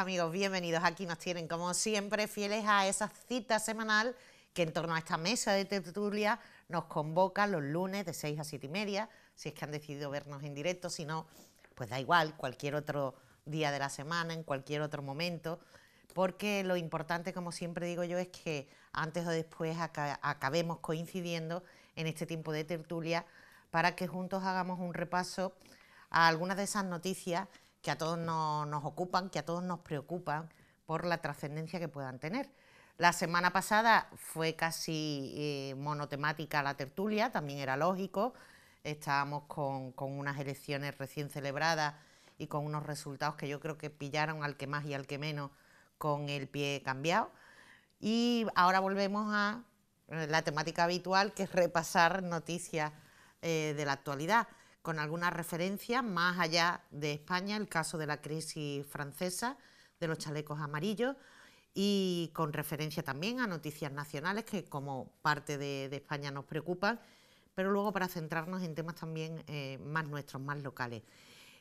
amigos, bienvenidos. Aquí nos tienen, como siempre, fieles a esa cita semanal que en torno a esta mesa de tertulia nos convoca los lunes de 6 a 7 y media, si es que han decidido vernos en directo, si no, pues da igual, cualquier otro día de la semana, en cualquier otro momento, porque lo importante, como siempre digo yo, es que antes o después acabemos coincidiendo en este tiempo de tertulia para que juntos hagamos un repaso a algunas de esas noticias que a todos nos, ocupan, que a todos nos preocupan por la trascendencia que puedan tener. La semana pasada fue casi eh, monotemática la tertulia, también era lógico. Estábamos con, unas elecciones recién celebradas y con unos resultados que yo creo que pillaron al que más y al que menos con el pie cambiado. Y ahora volvemos a la temática habitual, que es repasar noticias eh, de la actualidad con algunas referencias más allá de España, el caso de la crisis francesa, de los chalecos amarillos, y con referencia también a noticias nacionales que como parte de, España nos preocupan, pero luego para centrarnos en temas también eh, más nuestros, más locales.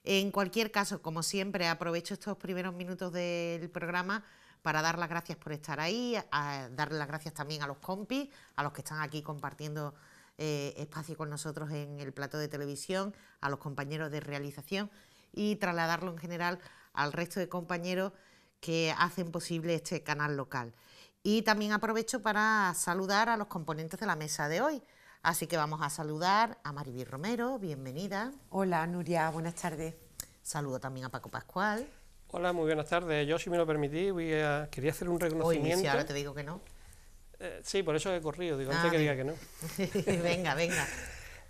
En cualquier caso, como siempre, aprovecho estos primeros minutos del programa para dar las gracias por estar ahí, dar las gracias también a los compis, a los que están aquí compartiendo eh, espacio con nosotros en el plato de televisión, a los compañeros de realización y trasladarlo en general al resto de compañeros que hacen posible este canal local. Y también aprovecho para saludar a los componentes de la mesa de hoy. Así que vamos a saludar a Maribí Romero, bienvenida. Hola Nuria, buenas tardes. Saludo también a Paco Pascual. Hola, muy buenas tardes. Yo, si me lo permití, voy a... quería hacer un reconocimiento. Hoy, ahora te digo que no. Eh, sí, por eso he corrido, digo, antes ah, que diga que no. venga, venga.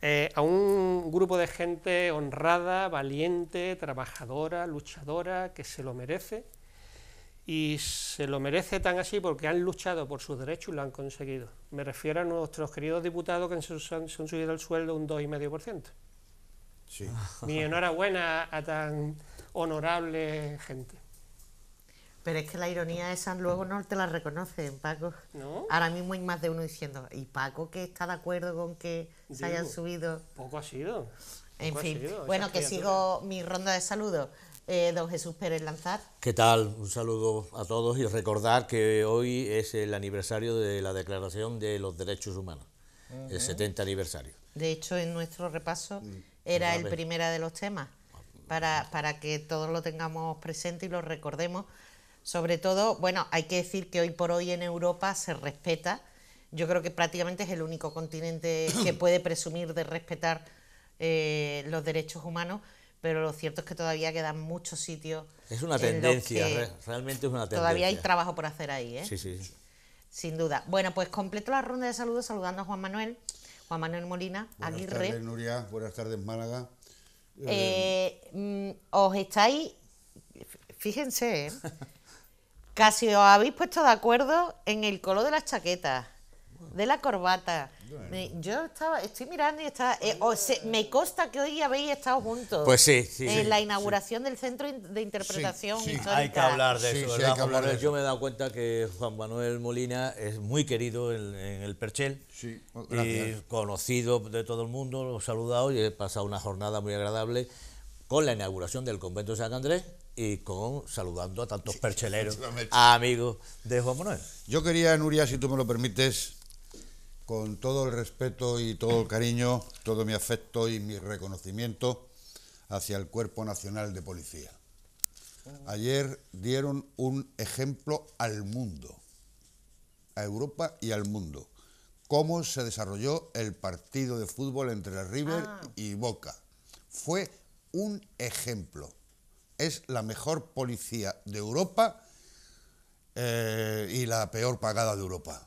Eh, a un grupo de gente honrada, valiente, trabajadora, luchadora, que se lo merece. Y se lo merece tan así porque han luchado por sus derechos y lo han conseguido. Me refiero a nuestros queridos diputados que se han, subido el sueldo un 2,5%. Sí. Mi enhorabuena a tan honorable gente. Pero es que la ironía esa luego no te la reconoce, Paco. ¿No? Ahora mismo hay más de uno diciendo, ¿y Paco que está de acuerdo con que se hayan subido? Poco ha sido. en fin, bueno, que sigo mi ronda de saludos. Eh, don Jesús Pérez Lanzar. ¿Qué tal? Un saludo a todos y recordar que hoy es el aniversario de la Declaración de los Derechos Humanos, el 70 aniversario. De hecho, en nuestro repaso mm, era el primero de los temas, ah, para, para que todos lo tengamos presente y lo recordemos sobre todo, bueno, hay que decir que hoy por hoy en Europa se respeta. Yo creo que prácticamente es el único continente que puede presumir de respetar eh, los derechos humanos, pero lo cierto es que todavía quedan muchos sitios. Es una tendencia, realmente es una tendencia. Todavía hay trabajo por hacer ahí, ¿eh? Sí, sí, Sin duda. Bueno, pues completo la ronda de saludos saludando a Juan Manuel, Juan Manuel Molina, Aguirre. Buenas tardes, Nuria. Buenas tardes, Málaga. Eh, eh, mm, os estáis, fíjense, ¿eh? Casi os habéis puesto de acuerdo en el color de las chaquetas, de la corbata. yo estaba, estoy mirando y estaba, eh, me consta que hoy habéis estado juntos. Pues sí, sí. En la inauguración del Centro de Interpretación Hay que hablar de eso, ¿verdad? Yo me he dado cuenta que Juan Manuel Molina es muy querido en, el Perchel. Sí, oh, Y conocido de todo el mundo, lo he saludado y he pasado una jornada muy agradable con la inauguración del convento de San Andrés y con saludando a tantos percheleros, amigos de Juan Manuel. Yo quería, Nuria, si tú me lo permites, con todo el respeto y todo el cariño, todo mi afecto y mi reconocimiento hacia el Cuerpo Nacional de Policía. Ayer dieron un ejemplo al mundo, a Europa y al mundo, cómo se desarrolló el partido de fútbol entre River ah. y Boca. Fue un ejemplo es la mejor policía de Europa eh, y la peor pagada de Europa.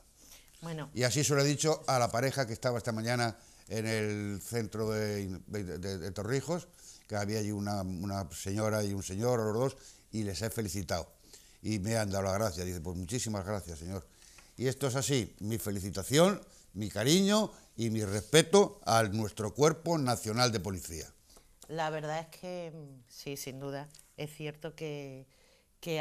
Bueno. Y así se lo he dicho a la pareja que estaba esta mañana en el centro de, Torrijos, que había allí una, señora y un señor, los dos, y les he felicitado. Y me han dado la gracia. Dice, pues muchísimas gracias, señor. Y esto es así, mi felicitación, mi cariño y mi respeto a nuestro cuerpo nacional de policía. La verdad es que mm, sí, sin duda es cierto que,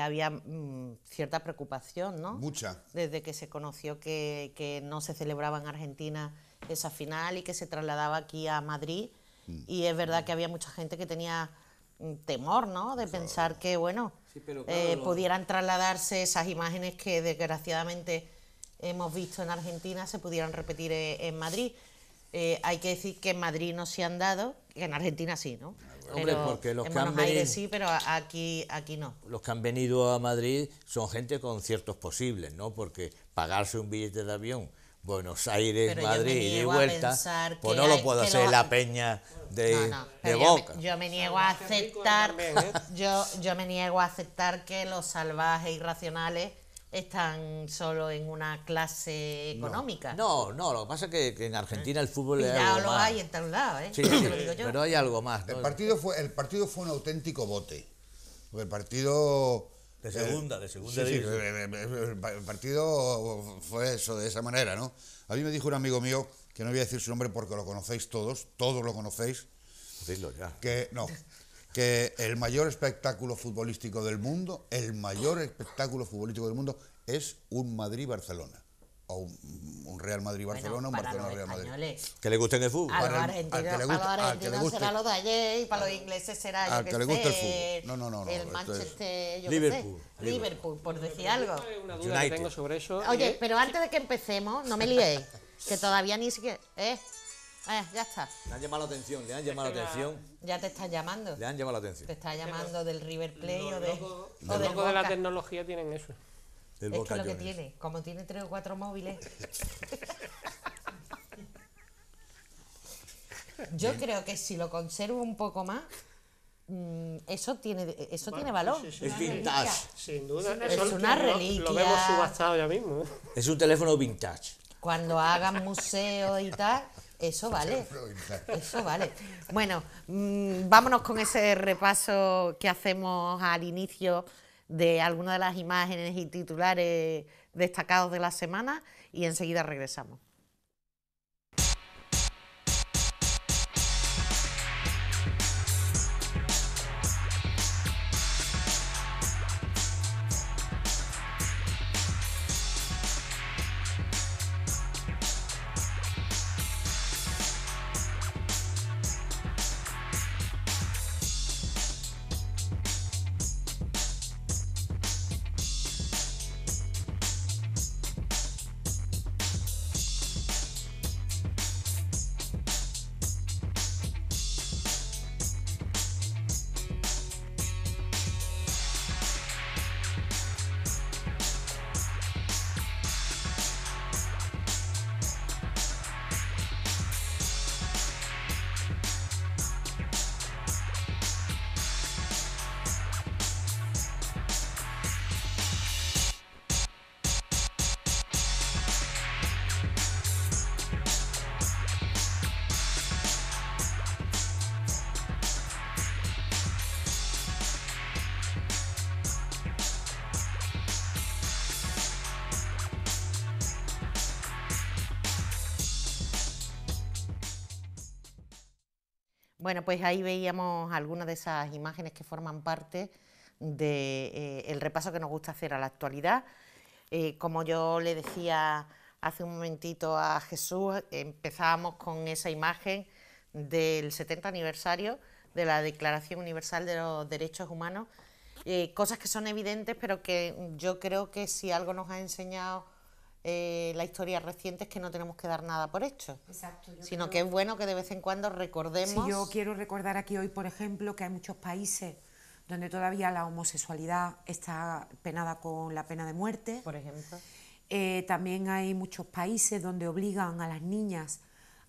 había mm, cierta preocupación, ¿no? Mucha. Desde que se conoció que, no se celebraba en Argentina esa final y que se trasladaba aquí a Madrid. Mm. Y es verdad que había mucha gente que tenía mm, temor, ¿no? De pensar que, bueno, eh, pudieran trasladarse esas imágenes que desgraciadamente hemos visto en Argentina, se pudieran repetir eh, en Madrid. Eh, hay que decir que en Madrid no se han dado, en Argentina sí, ¿no? porque los que han venido, sí, pero aquí, aquí no. Los que han venido a Madrid son gente con ciertos posibles, ¿no? Porque pagarse un billete de avión Buenos Aires, Madrid y vuelta, pues no lo puedo hacer la peña de, Boca. Yo me, niego a aceptar, ¿eh? yo, yo me niego a aceptar que los salvajes irracionales están solo en una clase económica. No, no, lo que pasa es que, en Argentina el fútbol es algo lo hay en tal lado, ¿eh? Sí, lo digo yo. pero hay algo más. El, partido fue, el partido fue un auténtico bote. el partido... De eh, segunda, de segunda. Sí, eh, eh, el partido fue eso, de esa manera, ¿no? A mí me dijo un amigo mío, que no voy a decir su nombre porque lo conocéis todos, todos lo conocéis. Dilo ya. Que, no, que el mayor espectáculo futbolístico del mundo, el mayor espectáculo futbolístico del mundo es un Madrid-Barcelona. O un, Real Madrid-Barcelona, un Barcelona-Real Madrid. Que le guste el fútbol. A los argentinos será lo de ayer y para los ingleses será al que, le guste el fútbol. No, no, no. el Manchester, Liverpool, Liverpool. por decir algo. Una duda que tengo sobre eso. Oye, pero antes de que empecemos, no me liéis, que todavía ni siquiera... ¿eh? Ah, ya está. Le han llamado la atención, le han llamado la atención. Ya te están llamando. Le han llamado la atención. Te está llamando del River o, de, del. Los de la tecnología tienen eso. Del es que lo que tiene, como tiene tres o cuatro móviles. Yo creo que si lo conservo un poco más, mm, eso tiene eso tiene valor. Es, vintage. Sin duda. Es, una reliquia. Lo, vemos subastado ya mismo. ¿eh? Es un teléfono vintage. Cuando hagan museo y tal, eso vale. Eso vale. Bueno, mm, vámonos con ese repaso que hacemos al inicio de algunas de las imágenes y titulares destacados de la semana y enseguida regresamos. Bueno, pues ahí veíamos algunas de esas imágenes que forman parte del eh, repaso que nos gusta hacer a la actualidad. Eh, como yo le decía hace un momentito a Jesús, empezamos con esa imagen del 70 aniversario de la Declaración Universal de los Derechos Humanos, eh, cosas que son evidentes, pero que yo creo que si algo nos ha enseñado eh, la historia reciente es que no tenemos que dar nada por hecho. sino que es bueno que de vez en cuando recordemos. Si yo quiero recordar aquí hoy, por ejemplo, que hay muchos países donde todavía la homosexualidad está penada con la pena de muerte. Por ejemplo. Eh, también hay muchos países donde obligan a las niñas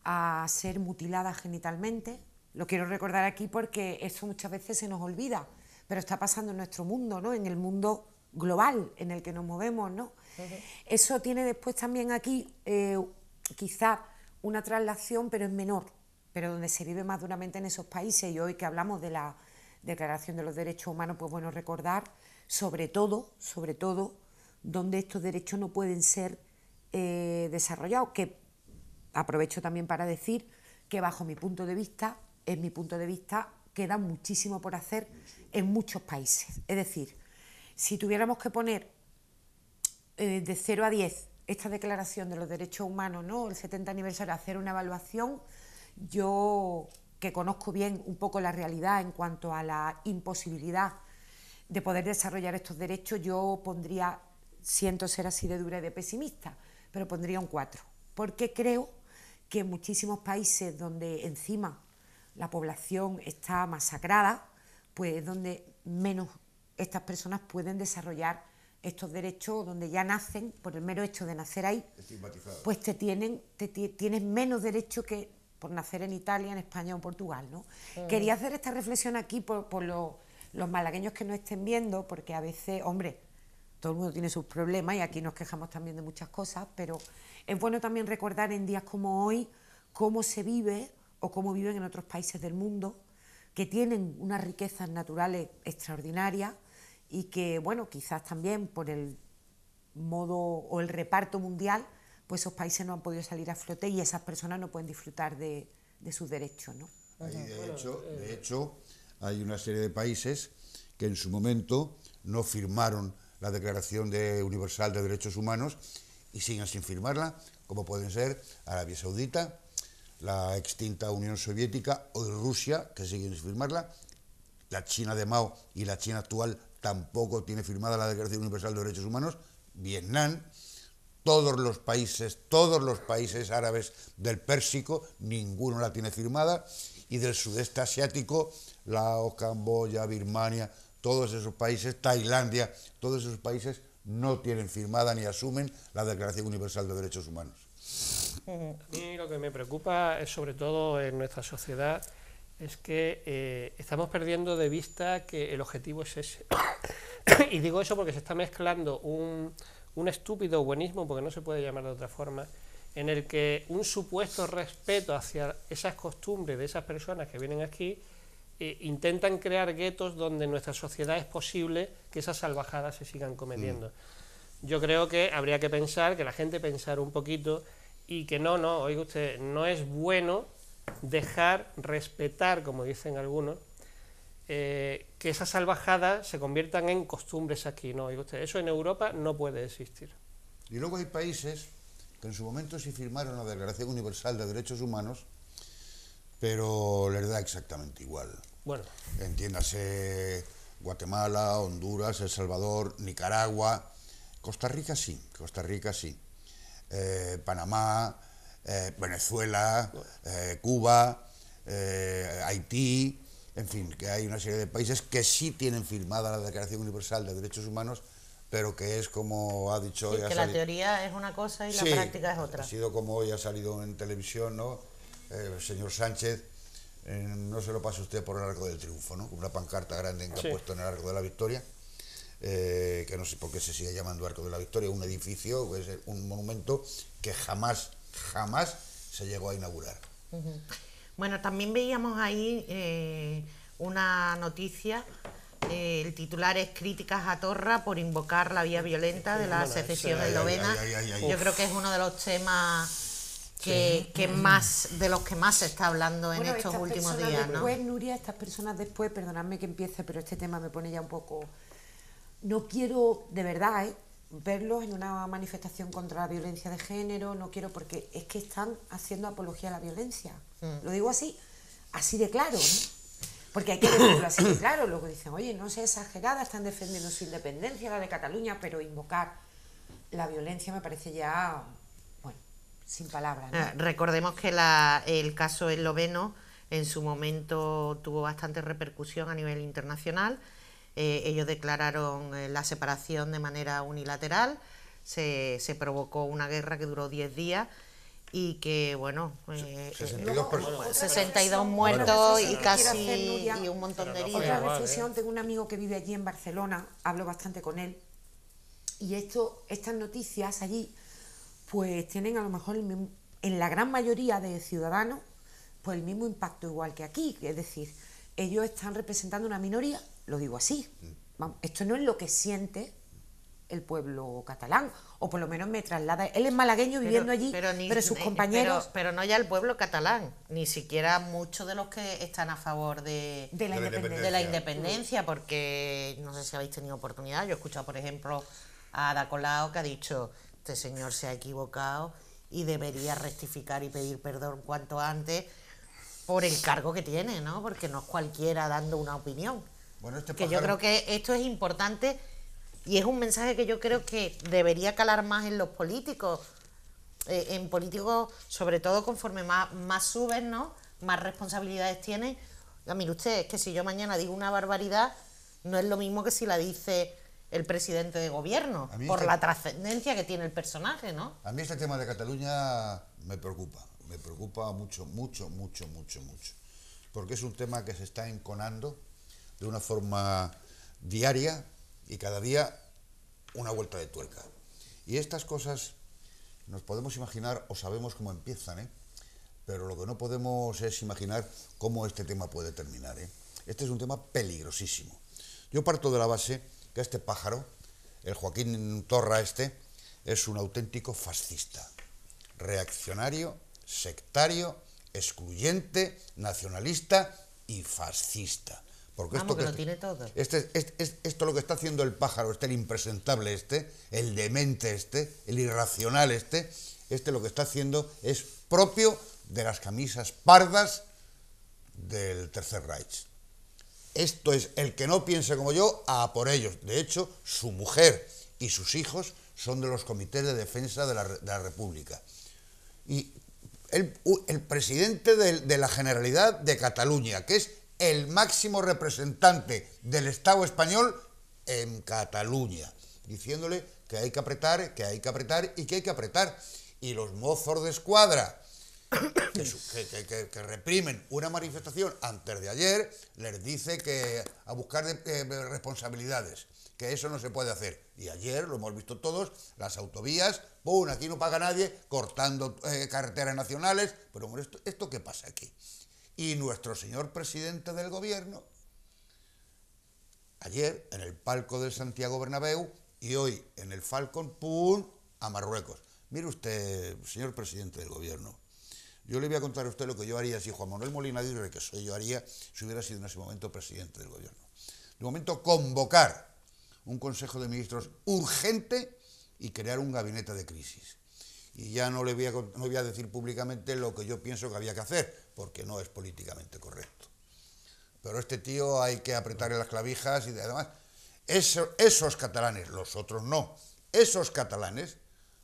a ser mutiladas genitalmente. Lo quiero recordar aquí porque eso muchas veces se nos olvida, pero está pasando en nuestro mundo, ¿no? En el mundo global en el que nos movemos, ¿no? Eso tiene después también aquí quizás eh, quizá una traslación, pero es menor, pero donde se vive más duramente en esos países. Y hoy que hablamos de la Declaración de los Derechos Humanos, pues bueno, recordar sobre todo, sobre todo, donde estos derechos no pueden ser eh, desarrollados, que aprovecho también para decir que bajo mi punto de vista, en mi punto de vista, queda muchísimo por hacer en muchos países. Es decir, si tuviéramos que poner eh, de 0 a 10 esta declaración de los derechos humanos, ¿no? el 70 aniversario, hacer una evaluación, yo que conozco bien un poco la realidad en cuanto a la imposibilidad de poder desarrollar estos derechos, yo pondría, siento ser así de dura y de pesimista, pero pondría un 4, porque creo que en muchísimos países donde encima la población está masacrada, pues es donde menos estas personas pueden desarrollar estos derechos donde ya nacen, por el mero hecho de nacer ahí, pues te tienen, te, tienes menos derecho que por nacer en Italia, en España o en Portugal. ¿no? Quería hacer esta reflexión aquí por, los malagueños que no estén viendo, porque a veces, hombre, todo el mundo tiene sus problemas y aquí nos quejamos también de muchas cosas, pero es bueno también recordar en días como hoy cómo se vive o cómo viven en otros países del mundo, que tienen unas riquezas naturales extraordinarias y que, bueno, quizás también por el modo o el reparto mundial, pues esos países no han podido salir a flote y esas personas no pueden disfrutar de, sus derechos, ¿no? de, hecho, de eh. hecho, hay una serie de países que en su momento no firmaron la Declaración de Universal de Derechos Humanos y siguen sin firmarla, como pueden ser Arabia Saudita, la extinta Unión Soviética o Rusia, que siguen sin firmarla, la China de Mao y la China actual tampoco tiene firmada la Declaración Universal de Derechos Humanos, Vietnam, todos los países, todos los países árabes del Pérsico, ninguno la tiene firmada, y del sudeste asiático, Laos, Camboya, Birmania, todos esos países, Tailandia, todos esos países no tienen firmada ni asumen la Declaración Universal de Derechos Humanos. A mí lo que me preocupa es sobre todo en nuestra sociedad es que eh, estamos perdiendo de vista que el objetivo es ese. y digo eso porque se está mezclando un, estúpido buenismo, porque no se puede llamar de otra forma, en el que un supuesto respeto hacia esas costumbres de esas personas que vienen aquí eh, intentan crear guetos donde en nuestra sociedad es posible que esas salvajadas se sigan cometiendo. Mm. Yo creo que habría que pensar, que la gente pensar un poquito y que no, no, oiga usted, no es bueno dejar, respetar, como dicen algunos, eh, que esas salvajadas se conviertan en costumbres aquí. No, usted, eso en Europa no puede existir. Y luego hay países que en su momento sí firmaron la Declaración Universal de Derechos Humanos, pero les da exactamente igual. Bueno. Entiéndase Guatemala, Honduras, El Salvador, Nicaragua, Costa Rica sí, Costa Rica sí, eh, Panamá, eh, Venezuela, eh, Cuba, eh, Haití, en fin, que hay una serie de países que sí tienen firmada la Declaración Universal de Derechos Humanos, pero que es como ha dicho que la teoría es una cosa y la práctica es otra. Ha sido como hoy ha salido en televisión, ¿no? el señor Sánchez, no se lo pase usted por el arco del triunfo, ¿no? Con una pancarta grande que ha puesto en el arco de la victoria. que no sé por qué se sigue llamando Arco de la Victoria, un edificio, un monumento que jamás jamás se llegó a inaugurar. Bueno, también veíamos ahí eh, una noticia, eh, el titular es Críticas a Torra por invocar la vía violenta de la secesión novena. Yo creo que es uno de los temas que, más de los que más se está hablando en estos últimos días. Después, Nuria, estas personas después, perdonadme que empiece, pero este tema me pone ya un poco. No quiero, de verdad, ¿eh? verlos en una manifestación contra la violencia de género, no quiero porque es que están haciendo apología a la violencia. Mm. Lo digo así, así de claro, Porque hay que decirlo así de claro, luego dicen, oye, no sea exagerada, están defendiendo su independencia, la de Cataluña, pero invocar la violencia me parece ya, bueno, sin palabras. Ah, recordemos que el caso esloveno en su momento tuvo bastante repercusión a nivel internacional eh, ellos declararon eh, la separación de manera unilateral, se, se, provocó una guerra que duró 10 días y que, bueno, 62, eh, muertos y casi y un montón de heridos. Otra reflexión, tengo un amigo que vive allí en Barcelona, hablo bastante con él, y esto, estas noticias allí, pues tienen a lo mejor en la gran mayoría de ciudadanos, pues el mismo impacto igual que aquí, es decir, ellos están representando una minoría, lo digo así. esto no es lo que siente el pueblo catalán, o por lo menos me traslada. Él es malagueño viviendo allí, pero, sus eh, compañeros. Pero, no ya el pueblo catalán, ni siquiera muchos de los que están a favor de, la, independencia. de la, independencia. porque no sé si habéis tenido oportunidad. Yo he escuchado, por ejemplo, a Ada Colau que ha dicho: Este señor se ha equivocado y debería rectificar y pedir perdón cuanto antes por el cargo que tiene, ¿no? Porque no es cualquiera dando una opinión. Bueno, este Que yo creo que esto es importante y es un mensaje que yo creo que debería calar más en los políticos, eh, en políticos sobre todo conforme más, suben, ¿no? Más responsabilidades tienen. A mí, usted, es que si yo mañana digo una barbaridad, no es lo mismo que si la dice el presidente de gobierno, por este la trascendencia que tiene el personaje, ¿no? A mí este tema de Cataluña me preocupa me preocupa mucho, mucho, mucho, mucho, mucho. Porque es un tema que se está enconando de una forma diaria y cada día una vuelta de tuerca. Y estas cosas nos podemos imaginar o sabemos cómo empiezan, ¿eh? pero lo que no podemos es imaginar cómo este tema puede terminar. ¿eh? Este es un tema peligrosísimo. Yo parto de la base que este pájaro, el Joaquín Torra este, es un auténtico fascista, reaccionario sectario, excluyente, nacionalista y fascista. Porque esto que, lo tiene este, esto lo que está haciendo el pájaro, este, el impresentable este, el demente este, el irracional este, este lo que está haciendo es propio de las camisas pardas del Tercer Reich. Esto es, el que no piense como yo, a por ellos. De hecho, su mujer y sus hijos son de los comités de defensa de la, de la República. Y el, presidente de, la Generalidad de Cataluña, que es el máximo representante del Estado español en Cataluña, diciéndole que hay que apretar, que hay que apretar y que hay que apretar. Y los mozos de escuadra que, reprimen una manifestación antes de ayer les dice que a buscar eh, eh, responsabilidades que eso no se puede hacer. Y ayer, lo hemos visto todos, las autovías, ¡pum! Aquí no paga nadie, cortando eh, carreteras nacionales. Pero bueno, ¿esto, ¿esto qué pasa aquí? Y nuestro señor presidente del gobierno, ayer en el palco del Santiago Bernabéu y hoy en el Falcon, ¡pum! a Marruecos. Mire usted, señor presidente del gobierno, yo le voy a contar a usted lo que yo haría si Juan Manuel Molina Aguirre, que soy yo, haría si hubiera sido en ese momento presidente del gobierno. De momento, convocar un Consejo de Ministros urgente y crear un gabinete de crisis. Y ya no, le voy a, no voy a decir públicamente lo que yo pienso que había que hacer, porque no es políticamente correcto. Pero este tío hay que apretarle las clavijas y además, esos, catalanes, los otros no, esos catalanes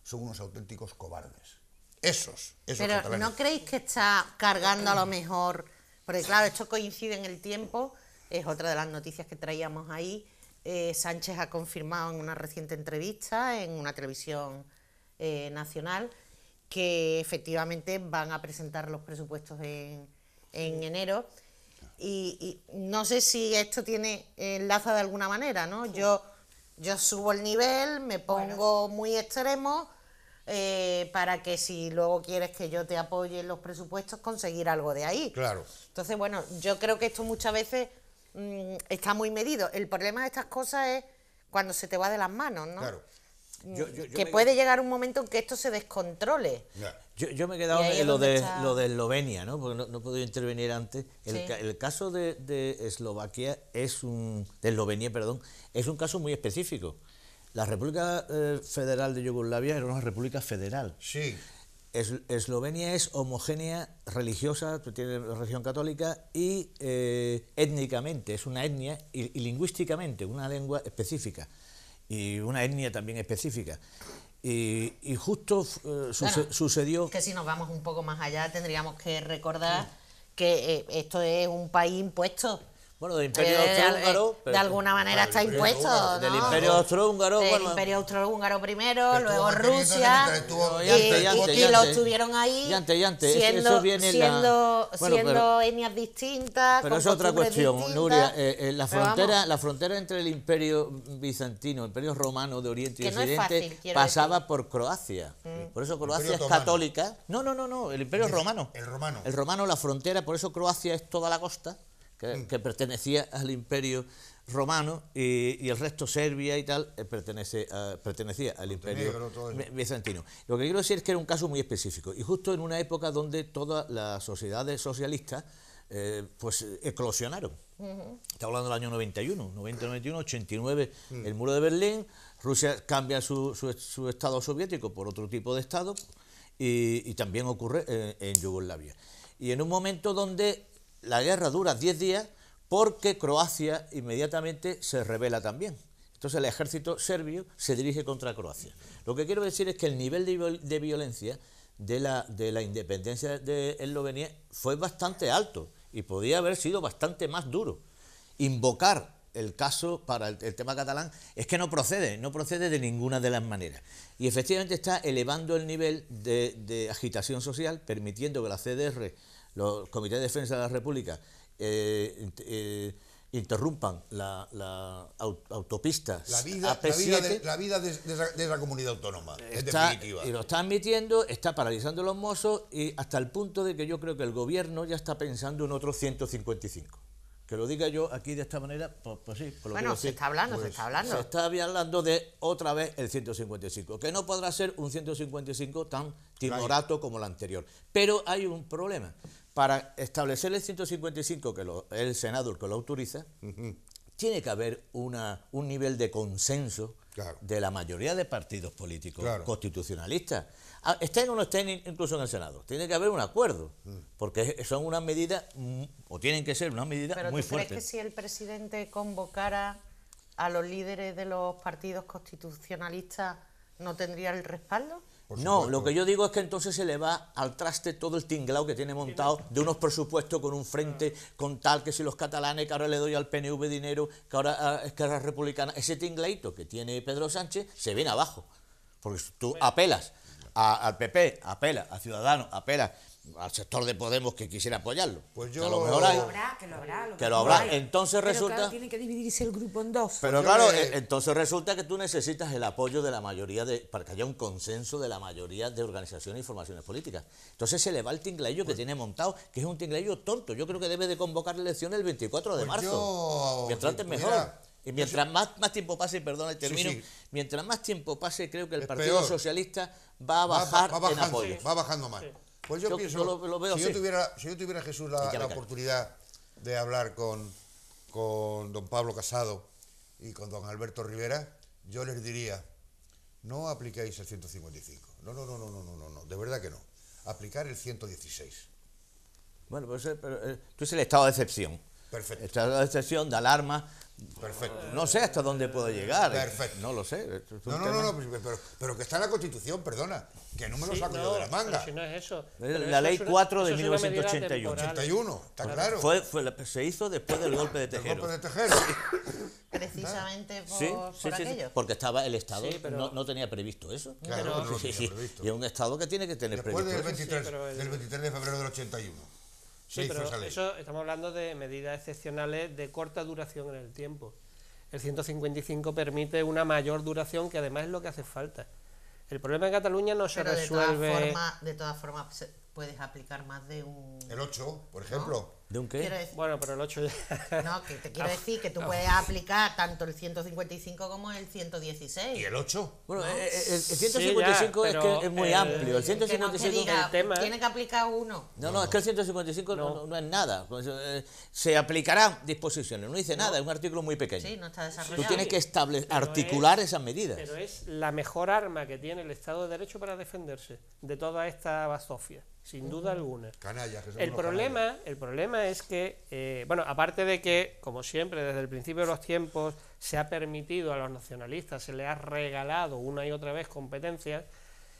son unos auténticos cobardes. Esos, esos Pero ¿no creéis que está cargando a lo mejor? Porque claro, esto coincide en el tiempo, es otra de las noticias que traíamos ahí eh, Sánchez ha confirmado en una reciente entrevista en una televisión eh, nacional que efectivamente van a presentar los presupuestos en, enero. Y, no sé si esto tiene eh, enlaza de alguna manera, ¿no? Yo, yo subo el nivel, me pongo muy extremo para que si luego quieres que yo te apoye en los presupuestos, conseguir algo de ahí. Claro. Entonces, bueno, yo creo que esto muchas veces Mm, está muy medido. El problema de estas cosas es cuando se te va de las manos, ¿no? Claro. Mm, que puede llegar un momento en que esto se descontrole. Yo, me he quedado en lo, de, lo de Eslovenia, ¿no? porque no, he podido intervenir antes. El, caso de, Eslovaquia es un. Eslovenia, perdón, es un caso muy específico. La República eh, Federal de Yugoslavia era una república federal. Sí. Eslovenia es homogénea religiosa, tiene religión católica y eh, étnicamente, es una etnia y, lingüísticamente, una lengua específica y una etnia también específica. Y, justo eh, sucedió... Que si nos vamos un poco más allá tendríamos que recordar que eh, esto es un país impuesto bueno, del Imperio eh, Austrohúngaro. De, eh, alguna ah, manera está impuesto. Del Imperio Austrohúngaro. Del Imperio Austrohúngaro primero, luego Rusia. y, lo ahí. Y antes, siendo, eso viene siendo, siendo etnias distintas. Pero es otra cuestión, Nuria. Eh, la, frontera, la frontera entre el Imperio bizantino, el Imperio romano de Oriente y Occidente, pasaba por Croacia. Mm. Por eso Croacia es católica. No, no, no, no. El Imperio romano. El romano. El romano, la frontera, por eso Croacia es toda la costa Mm. que, pertenecía al imperio romano y, el resto Serbia y tal eh, eh, pertenecía al imperio bizantino. Lo que quiero decir es que era un caso muy específico y justo en una época donde todas las sociedades socialistas eh, pues eclosionaron. Estamos Está hablando del año 91, 90, 91, 89, el muro de Berlín, Rusia cambia su, estado soviético por otro tipo de estado y, también ocurre en Yugoslavia. Y en un momento donde la guerra dura 10 días porque Croacia inmediatamente se revela también. Entonces el ejército serbio se dirige contra Croacia. Lo que quiero decir es que el nivel de, violencia de la, de la independencia de Eslovenia fue bastante alto y podía haber sido bastante más duro. Invocar el caso para el, tema catalán es que no procede, no procede de ninguna de las maneras. Y efectivamente está elevando el nivel de, de agitación social, permitiendo que la CDR los comités de defensa de la República eh, eh, interrumpan la, la autopista la vida, la vida, de, la esa, comunidad autónoma, definitiva. Y lo está admitiendo, está paralizando los mozos y hasta el punto de que yo creo que el gobierno ya está pensando en otro 155 que lo diga yo aquí de esta manera, pues, pues sí. Pues bueno, se está hablando, se pues está hablando. Se está hablando de otra vez el 155, que no podrá ser un 155 tan timorato como el anterior. Pero hay un problema. Para establecer el 155, que lo, el Senado que lo autoriza, tiene que haber una, un nivel de consenso de la mayoría de partidos políticos constitucionalistas. Ah, estén o no estén incluso en el Senado. Tiene que haber un acuerdo, mm. porque son unas medidas, o tienen que ser unas medidas Pero muy fuertes. crees que si el presidente convocara a los líderes de los partidos constitucionalistas no tendría el respaldo? No, lo que yo digo es que entonces se le va al traste todo el tinglao que tiene montado de unos presupuestos con un frente, ah. con tal que si los catalanes, que ahora le doy al PNV dinero, que ahora ah, es que republicana, ese tingleito que tiene Pedro Sánchez se viene abajo. Porque tú apelas al PP, apelas a Ciudadanos, apelas al sector de Podemos que quisiera apoyarlo. Pues yo que lo, mejor habrá, que lo habrá, que lo habrá. Entonces resulta claro, tiene que dividirse el grupo en dos. Pero pues claro, entonces resulta que tú necesitas el apoyo de la mayoría de para que haya un consenso de la mayoría de organizaciones y formaciones políticas. Entonces se le va el tingleillo que pues tiene montado, que es un tingleillo tonto. Yo creo que debe de convocar elecciones el 24 de pues marzo. Mientras antes mejor. Y mientras más, más tiempo pase, perdón, el término, mientras más tiempo pase, creo que el Partido Socialista va a bajar en apoyo. Va bajando más. Pues yo, pienso, veo si, Yo tuviera, si tuviera Jesús la, oportunidad de hablar con, con don Pablo Casado y con don Alberto Rivera, yo les diría, no apliquéis el 155. No, no, no, no, no, no, no, de verdad que no. Aplicar el 116. Bueno, pues eh, pero, eh, tú es el estado de excepción. Perfecto. Estado de excepción, de alarma, Perfecto. No sé hasta dónde puedo llegar. No lo sé. No, no, no, no, pero, que está en la Constitución, perdona, que no me lo saco de la manga. Si no es eso. la ley 4 de 1981. 81, está claro. Fue, fue, se hizo después del golpe de Tejero. golpe de Tejero. Precisamente por, por aquello. porque estaba el Estado, pero, no, tenía previsto eso. Claro, Y es un Estado que tiene que tener previsto. Después del del 23 de febrero del 81. Sí, pero eso estamos hablando de medidas excepcionales de corta duración en el tiempo. El 155 permite una mayor duración que además es lo que hace falta. El problema en Cataluña no se resuelve. De todas formas, puedes aplicar más de un. El 8, por ejemplo. ¿De un qué? bueno, pero el 8 ya... No, que te quiero ah. decir que tú ah. puedes aplicar tanto el 155 como el 116. ¿Y el 8? Bueno, eh, eh, el, 155 es que es muy amplio. El 155 que el tema... ¿eh? Tiene que aplicar uno. No, no, es que el 155 no, es nada. Pues, se aplicarán disposiciones. No dice nada, es un artículo muy pequeño. Sí, no está desarrollado. Tú tienes que establecer, articular esas medidas. Pero es la mejor arma que tiene el Estado de Derecho para defenderse de toda esta basofia, sin duda alguna. Canallas, el problema, el problema es que, eh, bueno, aparte de que, como siempre, desde el principio de los tiempos se ha permitido a los nacionalistas, se le ha regalado una y otra vez competencias,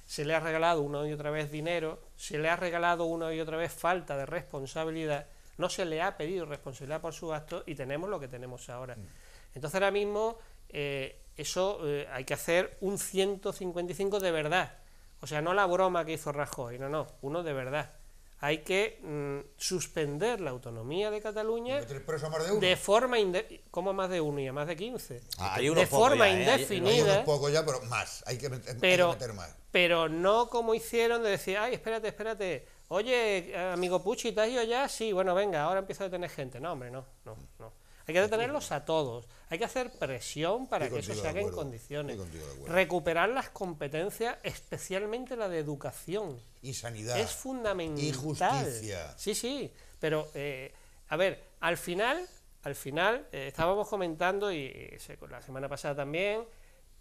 se le ha regalado una y otra vez dinero, se le ha regalado una y otra vez falta de responsabilidad, no se le ha pedido responsabilidad por sus actos y tenemos lo que tenemos ahora. Mm. Entonces ahora mismo eh, eso eh, hay que hacer un 155 de verdad. O sea, no la broma que hizo Rajoy, no, no, uno de verdad hay que mm, suspender la autonomía de Cataluña de, de, forma como más de uno y a más de 15 ah, hay de forma ¿eh? indefinida hay, poco ya pero más hay que, meter, más pero no como hicieron de decir ay espérate espérate oye amigo Puchi te has ido ya sí bueno venga ahora empiezo a tener gente no hombre no no no hay que detenerlos a todos. Hay que hacer presión para que eso se haga en condiciones. Recuperar las competencias, especialmente la de educación. Y sanidad. Es fundamental. Y justicia. Sí, sí. Pero, eh, a ver, al final, al final, eh, estábamos comentando, y eh, la semana pasada también,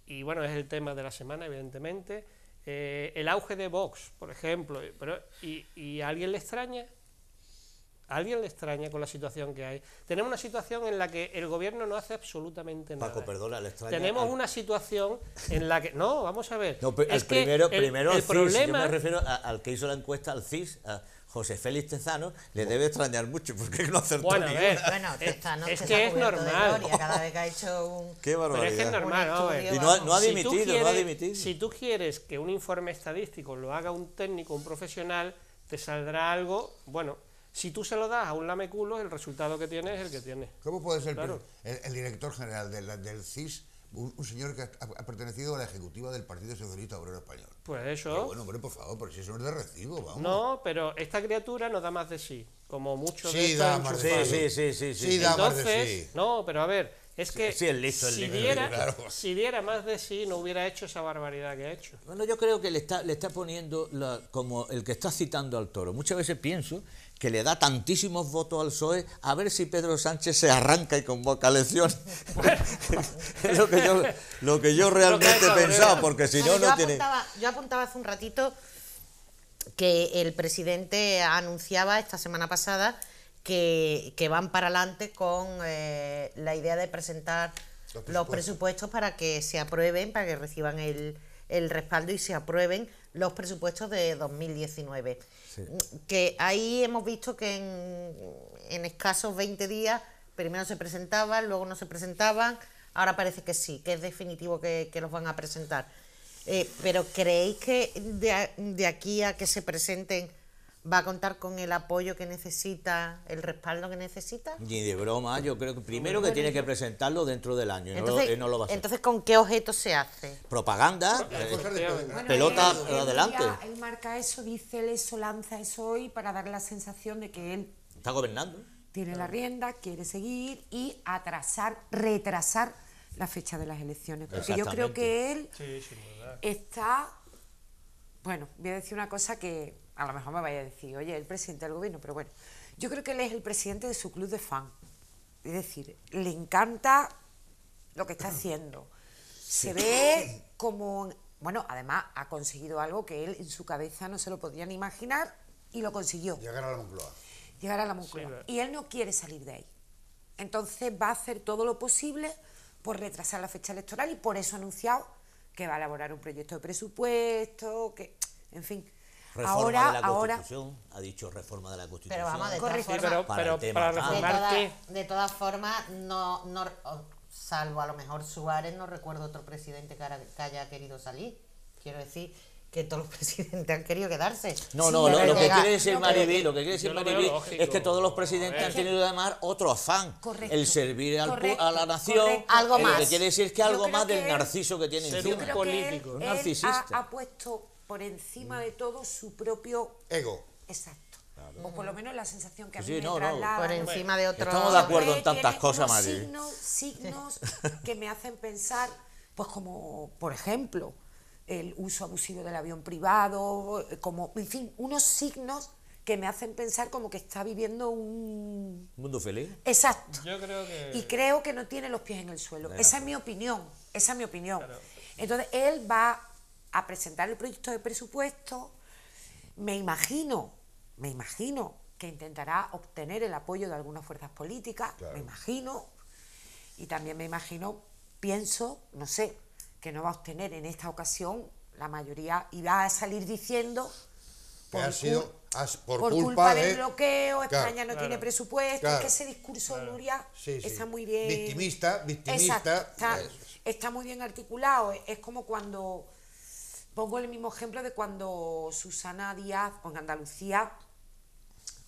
y bueno, es el tema de la semana, evidentemente, el auge de Vox, por ejemplo. y, ¿Y a alguien le extraña? alguien le extraña con la situación que hay? Tenemos una situación en la que el gobierno no hace absolutamente nada. Paco, perdona, le extraña. Tenemos una situación en la que. No, vamos a ver. el primero, el, Problema... Yo me refiero al que hizo la encuesta al CIS. A... José Félix Tezano le debe extrañar mucho porque no acertó bueno, ni Bueno, Tezano es, es que es normal. cada vez que ha hecho un Qué Pero es que es normal, no, y no, ha dimitido, si no ha dimitido. Si tú quieres que un informe estadístico lo haga un técnico, un profesional, te saldrá algo, bueno, si tú se lo das a un lameculo, el resultado que tiene es el que tiene ¿Cómo puede ser el, director general del CIS un, señor que ha, pertenecido a la ejecutiva del Partido Socialista Obrero Español. Pues eso. bueno, hombre, por favor, ¿por si eso no es de recibo, vamos. No, pero esta criatura no da más de sí, como muchos sí, da más de sí, sí, sí, sí, sí. da más de sí. No, pero a ver, es que si, diera, más de sí, no hubiera hecho esa barbaridad que ha hecho. Bueno, yo creo que le está, le está poniendo como el que está citando al toro. Muchas veces pienso que le da tantísimos votos al PSOE, a ver si Pedro Sánchez se arranca y convoca elecciones. es lo que yo, lo que yo realmente pensaba, porque si no, no tiene... Yo apuntaba hace un ratito que el presidente anunciaba esta semana pasada que, van para adelante con eh, la idea de presentar los presupuestos para que se aprueben, para que reciban el el respaldo y se aprueben los presupuestos de 2019. Que ahí hemos visto que en, escasos 20 días primero se presentaban, luego no se presentaban, ahora parece que sí, que es definitivo que, los van a presentar. Eh, pero ¿creéis que de, aquí a que se presenten va a contar con el apoyo que necesita, el respaldo que necesita. Ni de broma, yo creo que primero que tiene que presentarlo dentro del año. Entonces, no, lo entonces ¿con qué objeto se hace? Propaganda, eh, pues, eh, pelota adelante. Él marca eso, dice eso, lanza eso hoy para dar la sensación de que él... Está gobernando. Tiene la rienda, quiere seguir y atrasar, retrasar la fecha de las elecciones. Porque yo creo que él está... Bueno, voy a decir una cosa que a lo mejor me vaya a decir, oye, el presidente del gobierno, pero bueno, yo creo que él es el presidente de su club de fan. Es decir, le encanta lo que está haciendo. Se ve como, bueno, además ha conseguido algo que él en su cabeza no se lo ni imaginar y lo consiguió. Llegar a la Moncloa. Llegar a la Moncloa. y él no quiere salir de ahí. Entonces va a hacer todo lo posible por retrasar la fecha electoral y por eso ha anunciado que va a elaborar un proyecto de presupuesto, que, en fin, Reforma ahora, de la Constitución, ha dicho reforma de la Constitución. Pero vamos, a todas para, de, todas formas, no, salvo a lo mejor Suárez, no recuerdo otro presidente que, haya querido salir. Quiero decir que todos los presidentes han querido quedarse. No, no, lo, que quiere decir Maribí, lo que quiere decir Maribí es que todos los presidentes han tenido además otro afán, el servir a la nación. Eh, algo más. Lo que quiere decir es que algo más del narciso que tiene político, narcisista. ha puesto por encima mm. de todo su propio ego. Exacto. O por lo menos la sensación que a mí me no, Por encima de otro. Estamos de acuerdo en tantas cosas, María Signos, signos que me hacen pensar, pues como, por ejemplo, el uso abusivo del avión privado, eh, como, en fin, unos signos que me hacen pensar como que está viviendo un mundo feliz. Exacto. Yo creo que... Y creo que no tiene los pies en el suelo. Esa es mi opinión, esa es mi opinión. Entonces él va a presentar el proyecto de presupuesto, me imagino, me imagino que intentará obtener el apoyo de algunas fuerzas políticas, me imagino, y también me imagino, pienso, no sé, que no va a obtener en esta ocasión la mayoría y va a salir diciendo por, culpa, del bloqueo, España no tiene presupuesto, es que ese discurso de Nuria está muy bien... Victimista, está, muy bien articulado, es como cuando pongo el mismo ejemplo de cuando Susana Díaz, con Andalucía,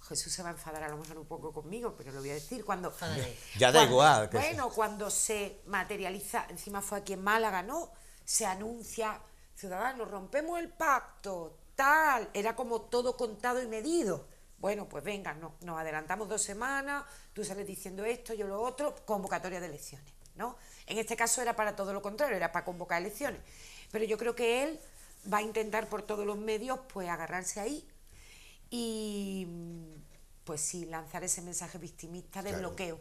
Jesús se va a enfadar a lo mejor un poco conmigo, pero lo voy a decir, cuando... Ya da bueno, cuando se materializa, encima fue aquí en Málaga, ¿no? Se anuncia, ciudadanos, rompemos el pacto, tal, era como todo contado y medido. Bueno, pues venga, nos adelantamos dos semanas, tú sales diciendo esto, yo lo otro, convocatoria de elecciones, ¿no? En este caso era para todo lo contrario, era para convocar elecciones. Pero yo creo que él va a intentar por todos los medios pues agarrarse ahí y pues sí, lanzar ese mensaje victimista de bloqueo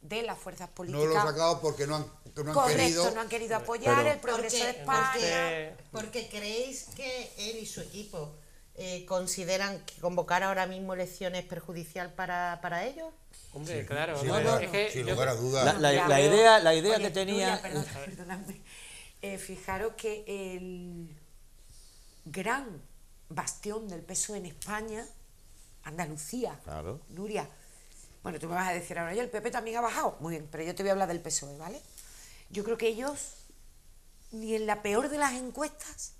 de las fuerzas políticas. No lo han sacado porque no han, querido... no han querido apoyar el progreso de España. Porque, creéis que él y su equipo eh, consideran que convocar ahora mismo elecciones perjudicial para, ellos. Hombre, claro. Sin, lugar a dudas. La, idea, la idea que tenía... Eh, fijaros que el gran bastión del PSOE en España, Andalucía. Claro. Nuria, bueno, tú me vas a decir ahora, yo el PP también ha bajado. Muy bien, pero yo te voy a hablar del PSOE, ¿vale? Yo creo que ellos, ni en la peor de las encuestas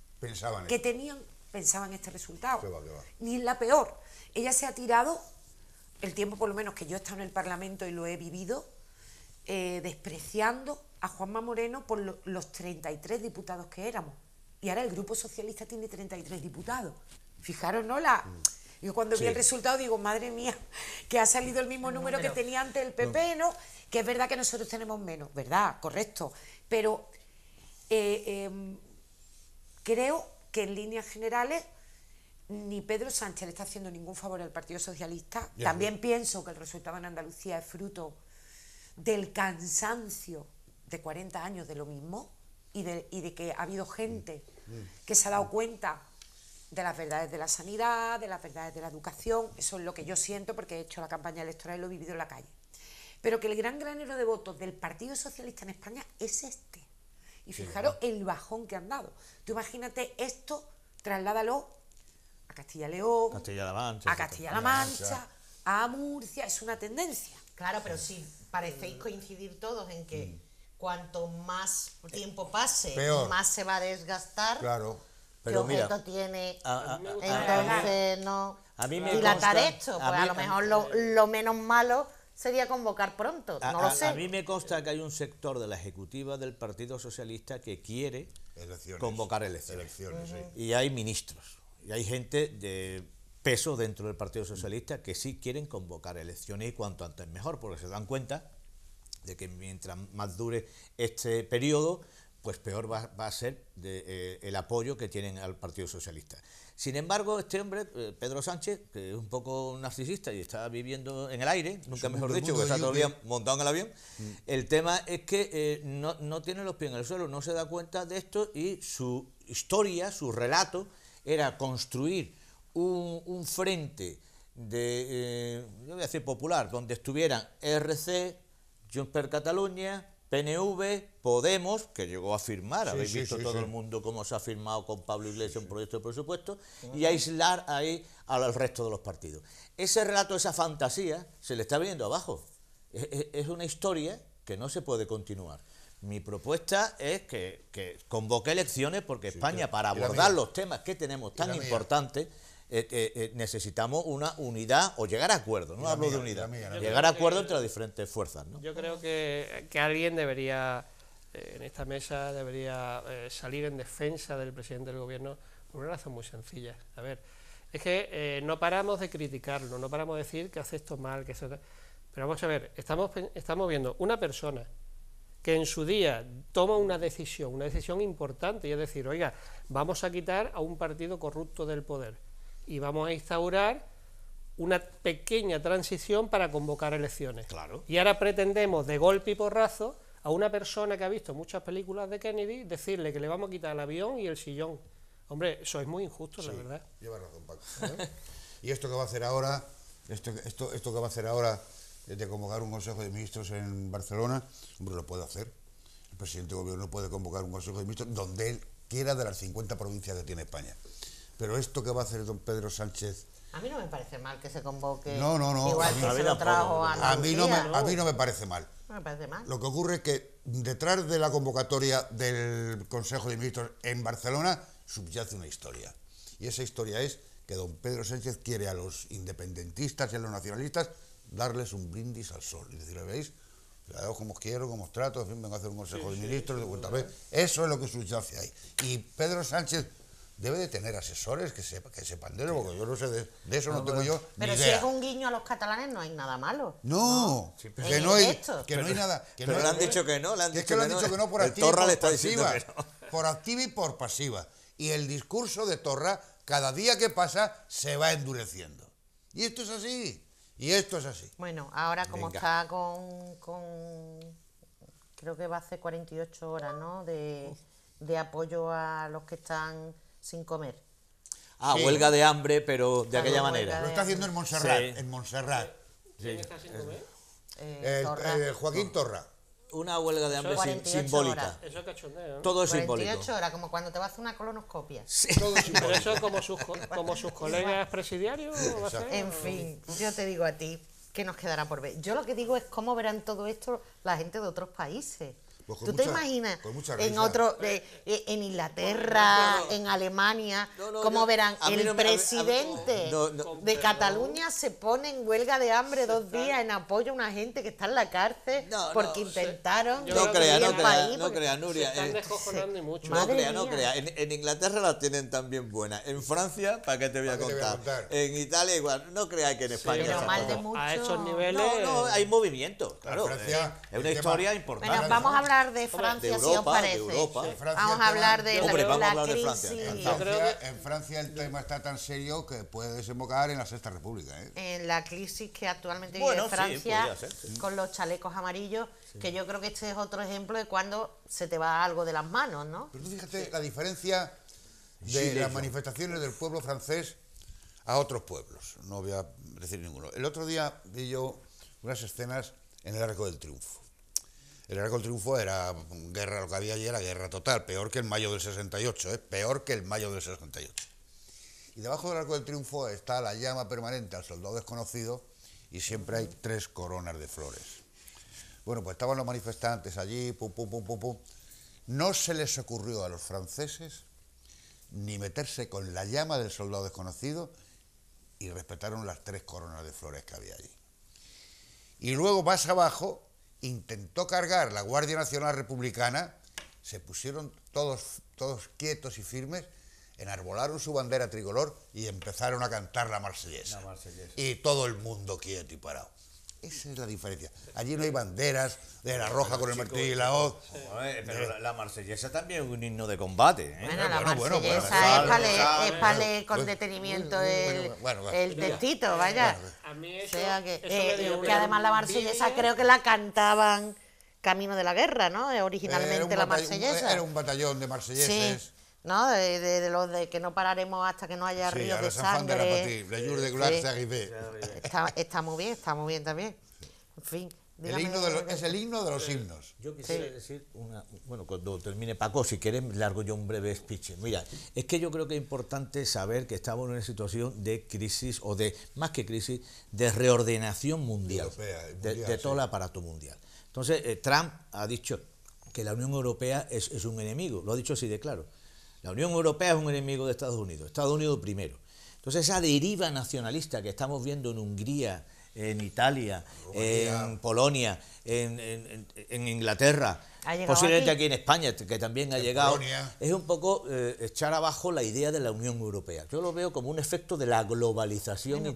que tenían, pensaban este resultado. Ni en la peor. Ella se ha tirado, el tiempo por lo menos que yo he estado en el Parlamento y lo he vivido, eh, despreciando a Juanma Moreno por los 33 diputados que éramos. Y ahora el Grupo Socialista tiene 33 diputados. Fijaros, ¿no? Mm. Yo cuando vi el resultado digo, madre mía, que ha salido el mismo número, que tenía antes el PP, ¿no? Que es verdad que nosotros tenemos menos, ¿verdad? Correcto. Pero eh, em, creo que en líneas generales ni Pedro Sánchez le está haciendo ningún favor al Partido Socialista. También pienso que el resultado en Andalucía es fruto del cansancio de 40 años de lo mismo y de, y de que ha habido gente Mm. que se ha dado cuenta de las verdades de la sanidad, de las verdades de la educación, eso es lo que yo siento porque he hecho la campaña electoral y lo he vivido en la calle. Pero que el gran granero de votos del Partido Socialista en España es este. Y fijaros el bajón que han dado. Tú imagínate esto, trasládalo a Castilla-León, a Castilla-La Mancha, a Murcia, es una tendencia. Claro, pero sí, parecéis coincidir todos en que mm cuanto más tiempo pase, más se va a desgastar. Claro. Pero objeto tiene? Entonces, no. A mí me dilatar esto, pues a, lo mejor lo, menos malo sería convocar pronto, no lo sé. A mí me consta que hay un sector de la ejecutiva del Partido Socialista que quiere convocar elecciones. Y hay ministros, y hay gente de peso dentro del Partido Socialista que sí quieren convocar elecciones y cuanto antes mejor, porque se dan cuenta de que mientras más dure este periodo, pues peor va, a ser eh, el apoyo que tienen al Partido Socialista. Sin embargo, este hombre, eh, Pedro Sánchez, que es un poco narcisista y está viviendo en el aire, nunca mejor dicho, que está todavía montado en el avión, mm. el tema es que eh, no, no, tiene los pies en el suelo, no se da cuenta de esto y su historia, su relato, era construir un, frente de, popular, donde estuvieran RC, Junts per Cataluña, PNV, Podemos, que llegó a firmar, habéis visto todo el mundo cómo se ha firmado con Pablo Iglesias un proyecto de presupuesto, y aislar ahí al resto de los partidos. Ese relato, esa fantasía, se le está viendo abajo. Es, una historia que no se puede continuar. Mi propuesta es que, convoque elecciones porque España, para abordar los temas que tenemos tan importantes, eh, eh, eh, necesitamos una unidad o llegar a acuerdo, no hablo de unidad, llegar a acuerdo entre las diferentes fuerzas. ¿no? Yo creo que, que alguien debería, en esta mesa, debería salir en defensa del presidente del gobierno por una razón muy sencilla. A ver, es que no paramos de criticarlo, no paramos de decir que hace esto mal, que eso... Pero vamos a ver, estamos, estamos viendo una persona que en su día toma una decisión, una decisión importante, y es decir, oiga, vamos a quitar a un partido corrupto del poder y vamos a instaurar una pequeña transición para convocar elecciones. Claro. Y ahora pretendemos de golpe y porrazo a una persona que ha visto muchas películas de Kennedy decirle que le vamos a quitar el avión y el sillón. Hombre, eso es muy injusto, la verdad. Lleva razón, Paco. ¿eh? y esto que va a hacer ahora, esto, esto, esto que va a hacer ahora de convocar un Consejo de Ministros en Barcelona, hombre, lo puede hacer. El presidente del gobierno puede convocar un Consejo de Ministros donde él quiera de las 50 provincias que tiene España. Pero esto que va a hacer don Pedro Sánchez a mí no me parece mal que se convoque. No, no, no. Igual se lo trajo a, no me, A mí no me parece mal. Lo que ocurre es que detrás de la convocatoria del Consejo de Ministros en Barcelona subyace una historia. Y esa historia es que don Pedro Sánchez quiere a los independentistas y a los nacionalistas darles un brindis al sol. Y decirle, ¿veis? como quiero, como os trato, vengo a hacer un consejo de ministros, Eso es lo que subyace ahí. Y Pedro Sánchez debe de tener asesores que, que sepan de porque yo no sé de, eso, no, tengo yo. Pero si hago es un guiño a los catalanes, no hay nada malo. No, que, no hay, que no hay nada. pero no le han dicho que no, le han dicho, es que, que, han dicho que no por activa y por pasiva. activa y por pasiva. Y el discurso de Torra, cada día que pasa, se va endureciendo. Y esto es así. Y esto es así. Bueno, ahora como está con, Creo que va a hace 48 horas, ¿no? De, de apoyo a los que están sin comer. Ah, huelga de hambre, pero de aquella manera. Lo está haciendo en Montserrat. En está sin comer? Eh, eh, eh, Joaquín Torra. Una huelga de hambre simbólica. Eso es cachondeo. Todo es simbólico. 48 horas, como cuando te vas a hacer una colonoscopia. Sí. Todo eso como sus, colegas presidiarios. en fin, yo te digo a ti que nos quedará por ver. Yo lo que digo es cómo verán todo esto la gente de otros países. Pues ¿Tú te imaginas? En otro, eh, en Inglaterra, en Alemania, como verán, el presidente de Cataluña se pone en huelga de hambre dos días en apoyo a una gente que está en la cárcel porque intentaron. No crea, no crea, Nuria. Se están eh, mucho. No crea, no crea. En, Inglaterra las tienen también buena. En Francia, ¿para qué te voy a, contar? En Italia igual. No crea que en España. mal de mucho. niveles. No, no, hay movimiento. Claro. es una historia importante. vamos a hablar de Francia, si os parece. Vamos a hablar de la, crisis En Francia, el tema está tan serio que puede desembocar en la Sexta República. ¿eh? En la crisis que actualmente vive Francia con los chalecos amarillos, que yo creo que este es otro ejemplo de cuando se te va algo de las manos, ¿no? Pero fíjate la diferencia de las manifestaciones del pueblo francés a otros pueblos. No voy a decir ninguno. El otro día vi yo unas escenas en el Arco del Triunfo el Arco del Triunfo era guerra, lo que había allí era guerra total, peor que el mayo del 68, ¿eh? peor que el mayo del 68. Y debajo del Arco del Triunfo está la llama permanente al soldado desconocido y siempre hay tres coronas de flores. Bueno, pues estaban los manifestantes allí, pum, pum, pum, pum, pum. No se les ocurrió a los franceses ni meterse con la llama del soldado desconocido y respetaron las tres coronas de flores que había allí. Y luego más abajo intentó cargar la Guardia Nacional Republicana, se pusieron todos, todos quietos y firmes, enarbolaron su bandera tricolor y empezaron a cantar la marsellesa. Y todo el mundo quieto y parado. Esa es la diferencia. Allí no hay banderas de la roja con el martillo y la hoz. Pero la, marsellesa también es un himno de combate. ¿eh? Bueno, la bueno, marsellesa es para leer, con detenimiento el, el vaya. que, además la marsellesa creo que la cantaban camino de la guerra, ¿no? Eh, originalmente la marsellesa. Era un batallón de marselleses. ¿no? De, los de que no pararemos hasta que no haya sí, ríos de sangre. está, muy bien, está muy bien también. En fin. es el himno de los himnos. Yo quisiera decir, una, bueno, cuando termine Paco, si quieres, largo yo un breve speech. Mira, es que yo creo que es importante saber que estamos en una situación de crisis, o de, más que crisis, de reordenación mundial, de, todo el aparato mundial. Entonces, eh, Trump ha dicho que la Unión Europea es, es un enemigo, lo ha dicho así de claro la Unión Europea es un enemigo de Estados Unidos, Estados Unidos primero. Entonces esa deriva nacionalista que estamos viendo en Hungría, en Italia, en Polonia, en, Inglaterra, posiblemente aquí? en España, que también ha llegado, es un poco eh, echar abajo la idea de la Unión Europea. Yo lo veo como un efecto de la globalización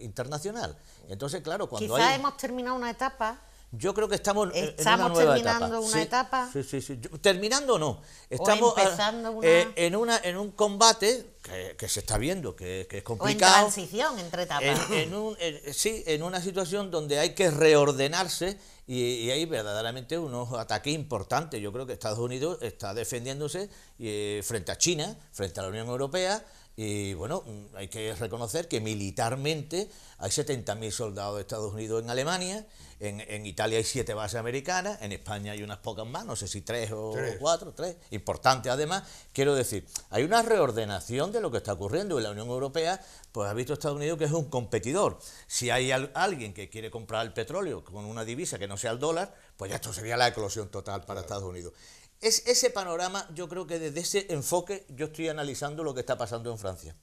internacional. Entonces, claro, cuando hemos terminado una etapa yo creo que estamos, en una nueva terminando una etapa. Sí, sí, sí. Terminando no. Estamos empezando ah, una... Eh, en, una, en un combate que, se está viendo, que, es complicado. O en transición entre etapas. sí, en una situación donde hay que reordenarse y, hay verdaderamente unos ataques importantes. Yo creo que Estados Unidos está defendiéndose eh, frente a China, frente a la Unión Europea, y bueno, mm, hay que reconocer que militarmente hay 70.000 soldados de Estados Unidos en Alemania, en, Italia hay siete bases americanas, en España hay unas pocas más, no sé si tres o cuatro, tres, importante además. Quiero decir, hay una reordenación de lo que está ocurriendo en la Unión Europea, pues ha visto Estados Unidos que es un competidor. Si hay alguien que quiere comprar el petróleo con una divisa que no sea el dólar, pues ya esto sería la eclosión total para Estados Unidos. Es ese panorama, yo creo que desde ese enfoque yo estoy analizando lo que está pasando en Francia.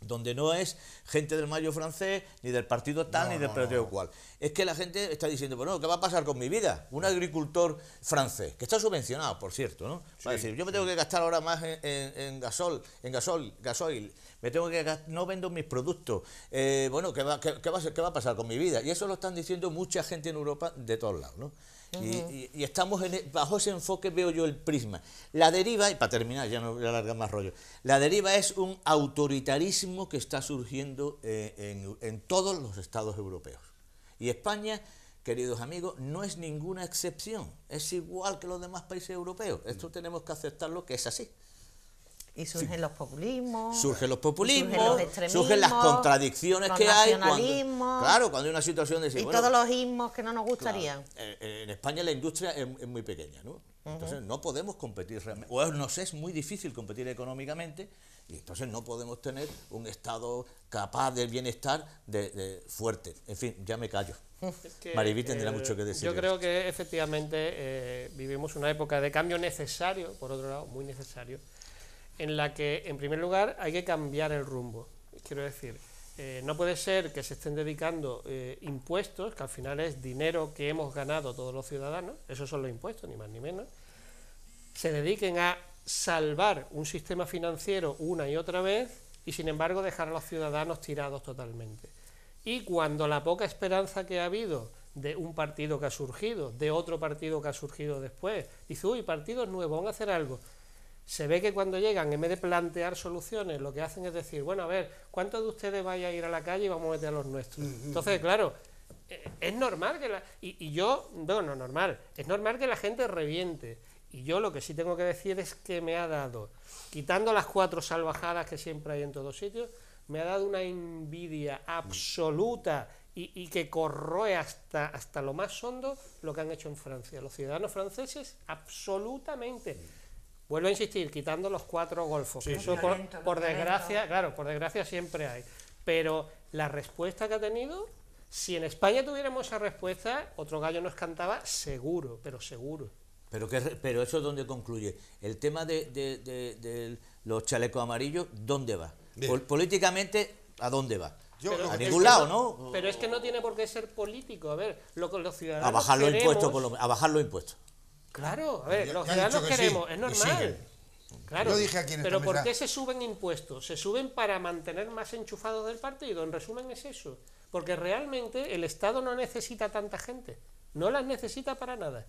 Donde no es gente del mayo francés, ni del partido tal, ni del partido cual. Es que la gente está diciendo, bueno, ¿qué va a pasar con mi vida? Un agricultor francés, que está subvencionado, por cierto, ¿no? Va a decir, yo me tengo que gastar ahora más en, gasol, en gasol, gasoil, me tengo que no vendo mis productos. Eh, bueno, ¿qué va, a, ¿qué va a pasar con mi vida? Y eso lo están diciendo mucha gente en Europa de todos lados, ¿no? y, estamos e, bajo ese enfoque, veo yo el prisma. La deriva, y para terminar, ya no voy a más rollo, la deriva es un autoritarismo que está surgiendo eh, en, en todos los estados europeos. Y España queridos amigos, no es ninguna excepción. Es igual que los demás países europeos. Esto mm. tenemos que aceptarlo que es así. Y surgen los populismos. Surgen los populismos, surgen, las contradicciones que hay. Cuando, claro, cuando hay una situación de... y todos los ismos que no nos gustaría. Eh, eh, en España la industria es, muy pequeña, ¿no? Entonces no podemos competir realmente, o nos es muy difícil competir económicamente y entonces no podemos tener un Estado capaz del bienestar de, fuerte. En fin, ya me callo. Es tendrá mucho que eh, decir. Yo creo que efectivamente vivimos una época de cambio necesario, por otro lado, muy necesario, en la que, en primer lugar, hay que cambiar el rumbo. Quiero decir, eh, no puede ser que se estén dedicando eh, impuestos, que al final es dinero que hemos ganado todos los ciudadanos, esos son los impuestos, ni más ni menos, se dediquen a salvar un sistema financiero una y otra vez y sin embargo dejar a los ciudadanos tirados totalmente. Y cuando la poca esperanza que ha habido de un partido que ha surgido, de otro partido que ha surgido después, dice, uy, partidos nuevos, van a hacer algo se ve que cuando llegan, en vez de plantear soluciones, lo que hacen es decir, bueno, a ver, ¿cuántos de ustedes vaya a ir a la calle y vamos a meter a los nuestros? Entonces, claro, e, es normal que la... Y, yo, bueno, normal, es normal que la gente reviente. Y yo lo que sí tengo que decir es que me ha dado, quitando las cuatro salvajadas que siempre hay en todos sitios, me ha dado una envidia absoluta y, que corroe hasta, hasta lo más hondo lo que han hecho en Francia. Los ciudadanos franceses absolutamente Vuelvo a insistir, quitando los cuatro golfos. eso por, desgracia, claro, por desgracia siempre hay. Pero la respuesta que ha tenido, si en España tuviéramos esa respuesta, otro gallo nos cantaba seguro, pero seguro. Pero, que, pero eso es donde concluye. El tema de, los chalecos amarillos, ¿dónde va? políticamente, ¿a dónde va? a ningún lado, ¿no? Pero es que no tiene por qué ser político. A ver, lo, los ciudadanos. A bajar los impuestos, por lo, a bajar los impuestos. Claro, a ver, los ciudadanos queremos, es normal. Claro, pero ¿por qué se suben impuestos? Se suben para mantener más enchufados del partido, en resumen es eso. Porque realmente el Estado no necesita tanta gente, no las necesita para nada.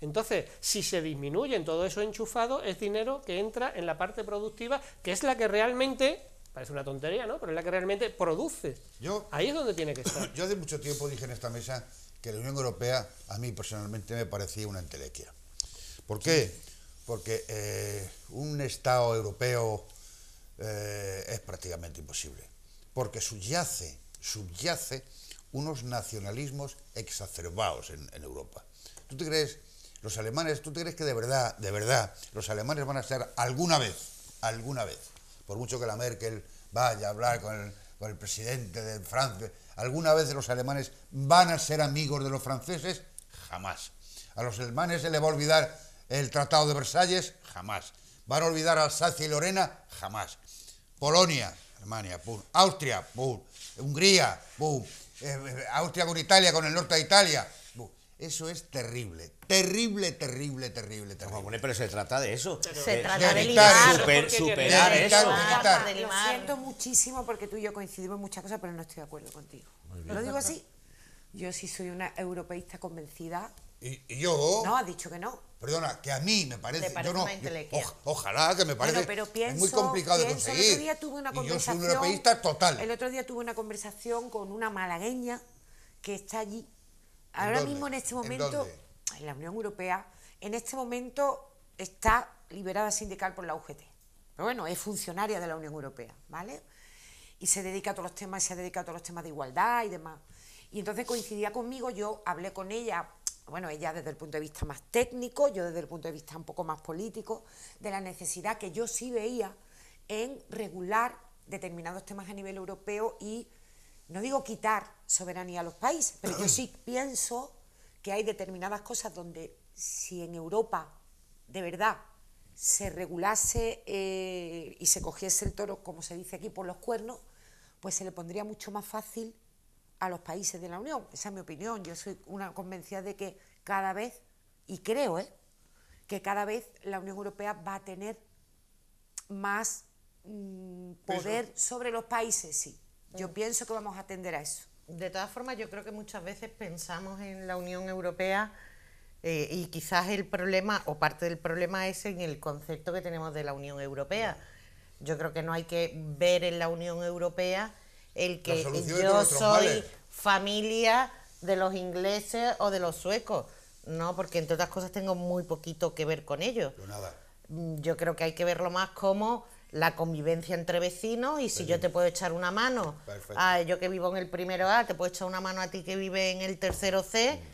Entonces, si se disminuyen todo eso enchufado, es dinero que entra en la parte productiva, que es la que realmente, parece una tontería, ¿no? Pero es la que realmente produce. Yo, Ahí es donde tiene que estar. Yo hace mucho tiempo dije en esta mesa que la Unión Europea a mí personalmente me parecía una entelequia. ¿Por qué? Porque eh, un Estado europeo eh, es prácticamente imposible, porque subyace, subyace unos nacionalismos exacerbados en, Europa. ¿Tú te crees, los alemanes, tú te crees que de verdad, de verdad, los alemanes van a ser alguna vez, alguna vez, por mucho que la Merkel vaya a hablar con el presidente de Francia, ¿Alguna vez los alemanes van a ser amigos de los franceses? Jamás. ¿A los alemanes se les va a olvidar el Tratado de Versalles? Jamás. ¿Van a olvidar Alsacia y Lorena? Jamás. Polonia, Alemania, Austria, Hungría, eh, eh, Austria con Italia, con el norte de Italia, eso es terrible, terrible, terrible, terrible. pero se trata de eso. se trata de, superar, superar eso. Lo siento muchísimo porque tú y yo coincidimos en muchas cosas, pero no estoy de acuerdo contigo. Lo digo así. Yo sí soy una europeísta convencida. Y, yo. No, ha dicho que no. Perdona, que a mí me parece. yo no, ojalá que me parece. pero pienso, muy complicado de conseguir. yo soy un europeísta total. El otro día tuve una conversación con una malagueña que está allí ahora mismo en este momento, ¿En, la Unión Europea, en este momento está liberada sindical por la UGT. Pero bueno, es funcionaria de la Unión Europea, ¿vale? Y se dedica a todos los temas, se dedica a todos los temas de igualdad y demás. Y entonces coincidía conmigo, yo hablé con ella, bueno, ella desde el punto de vista más técnico, yo desde el punto de vista un poco más político, de la necesidad que yo sí veía en regular determinados temas a nivel europeo y no digo quitar soberanía a los países, pero yo sí pienso que hay determinadas cosas donde si en Europa de verdad se regulase eh, y se cogiese el toro, como se dice aquí, por los cuernos, pues se le pondría mucho más fácil a los países de la Unión. Esa es mi opinión. Yo soy una convencida de que cada vez, y creo, ¿eh? que cada vez la Unión Europea va a tener más mm, poder sobre los países, sí. Yo pienso que vamos a atender a eso. De todas formas, yo creo que muchas veces pensamos en la Unión Europea eh, y quizás el problema o parte del problema es en el concepto que tenemos de la Unión Europea. Yo creo que no hay que ver en la Unión Europea el que yo soy familia de los ingleses o de los suecos, no, porque entre otras cosas tengo muy poquito que ver con ellos. Yo mm, creo que hay que verlo más como la convivencia entre vecinos y si yo te puedo echar una mano, a, ah, yo que vivo en el primero A, te puedo echar una mano a ti que vive en el tercero C. Mm.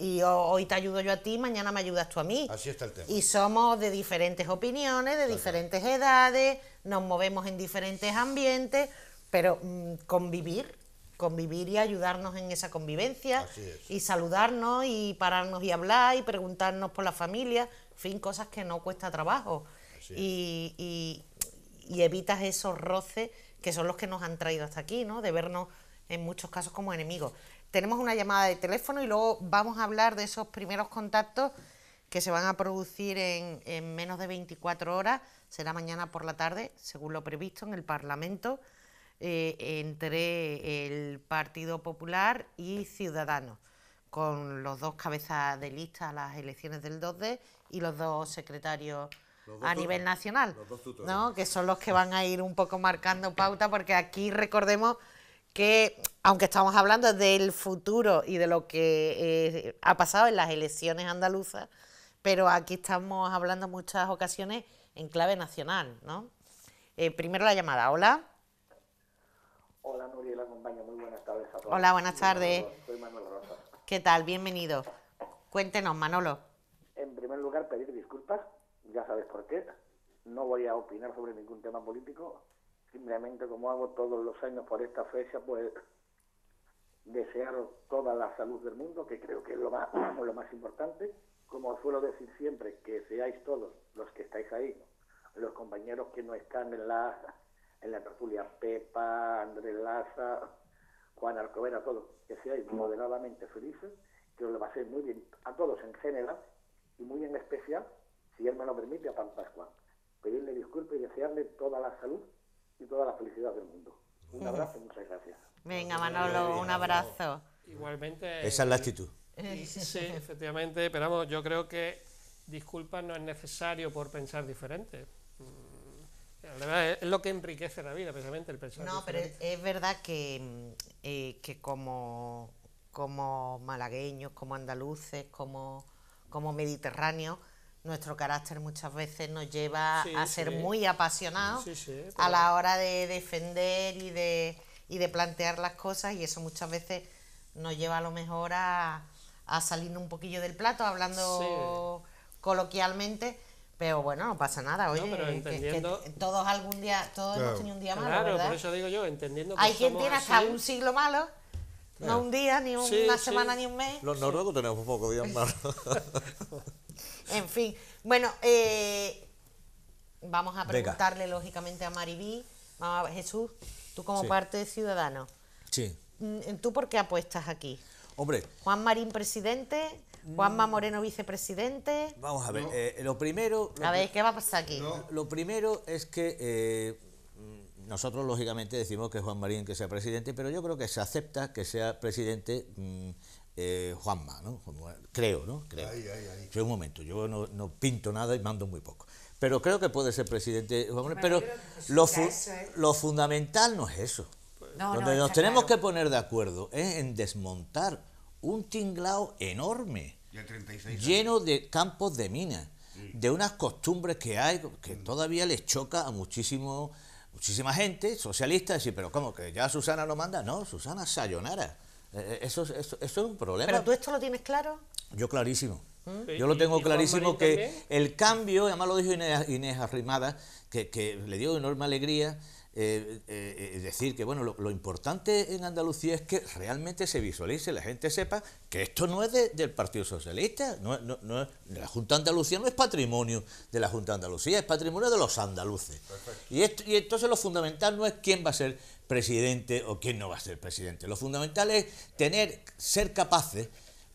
Y hoy te ayudo yo a ti, mañana me ayudas tú a mí. Así está el tema. Y somos de diferentes opiniones, de diferentes edades, nos movemos en diferentes ambientes, pero mm, convivir, convivir y ayudarnos en esa convivencia, y saludarnos y pararnos y hablar y preguntarnos por la familia, en fin, cosas que no cuesta trabajo. y, y evitas esos roces que son los que nos han traído hasta aquí, ¿no? De vernos en muchos casos como enemigos. Tenemos una llamada de teléfono y luego vamos a hablar de esos primeros contactos que se van a producir en, menos de 24 horas, será mañana por la tarde, según lo previsto en el Parlamento, eh, entre el Partido Popular y Ciudadanos, con los dos cabezas de lista a las elecciones del 2D y los dos secretarios a nivel nacional, ¿no? que son los que van a ir un poco marcando pauta, porque aquí recordemos que, aunque estamos hablando del futuro y de lo que eh, ha pasado en las elecciones andaluzas, pero aquí estamos hablando muchas ocasiones en clave nacional. ¿no? Eh, primero la llamada, hola. Hola la muy buenas tardes a todos. Hola, buenas tardes. Soy Manolo Rosa. ¿Qué tal? Bienvenido. Cuéntenos, Manolo. no voy a opinar sobre ningún tema político, simplemente como hago todos los años por esta fecha, pues desearos toda la salud del mundo, que creo que es lo más, lo más importante. Como suelo decir siempre, que seáis todos los que estáis ahí, los compañeros que no están en la, en la tertulia, Pepa, Andrés Laza, Juan Arcovera, todos, que seáis moderadamente felices, que os lo paséis muy bien a todos en general y muy en especial, si él me lo permite, a Pan Pascual pedirle disculpas y desearle toda la salud y toda la felicidad del mundo. Un abrazo, muchas gracias. Venga, Manolo, un abrazo. Igualmente. Esa es la actitud. Sí, efectivamente, pero vamos, yo creo que disculpas no es necesario por pensar diferente. Mm, es lo que enriquece la vida, precisamente, el pensar No, pero es verdad que, mm, eh, como, malagueños, como andaluces, como, como mediterráneos, nuestro carácter muchas veces nos lleva a ser muy apasionados a la hora de defender y de, y de plantear las cosas y eso muchas veces nos lleva a lo mejor a, a salir un poquillo del plato, hablando coloquialmente. Pero bueno, no pasa nada, oye, todos algún día, todos hemos tenido un día malo, Claro, por eso digo yo, entendiendo que Hay quien tiene hasta un siglo malo, no un día, ni una semana, ni un mes. Los noruegos tenemos de días malos. En fin, bueno, eh, vamos a preguntarle lógicamente a Maribí, a Jesús, tú como parte de Ciudadano. Sí. Mm, ¿Tú por qué apuestas aquí? Hombre. Juan Marín, presidente. Juanma mm. Moreno, vicepresidente. Vamos a ver, eh, lo primero... a ver, ¿qué va a pasar aquí? Lo primero es que eh, nosotros, lógicamente, decimos que Juan Marín que sea presidente, pero yo creo que se acepta que sea presidente mm, eh, Juanma, ¿no? Eh, creo, ¿no? Creo. Yo un momento, yo no, no, pinto nada y mando muy poco. Pero creo que puede ser presidente. Pero ¿eh? lo, fundamental no es eso. Donde nos tenemos que poner de acuerdo es en desmontar un tinglao enorme, lleno de campos de minas, de unas costumbres que hay que mm. todavía les choca a muchísimo, muchísima gente socialista decir, pero ¿cómo? ¿Que ya Susana lo manda? No, Susana Sayonara. Eh, eh, eso, es un problema. ¿Pero tú esto lo tienes claro? Yo clarísimo. ¿Mm? Yo lo tengo clarísimo que el cambio, además lo dijo Inés, Arrimada, que, le dio enorme alegría eh, decir que bueno lo, importante en Andalucía es que realmente se visualice, la gente sepa que esto no es del Partido Socialista, no, la Junta Andalucía no es patrimonio de la Junta Andalucía, es patrimonio de los andaluces. Y, esto, y entonces lo fundamental no es quién va a ser presidente o quién no va a ser presidente. Lo fundamental es tener, ser capaces,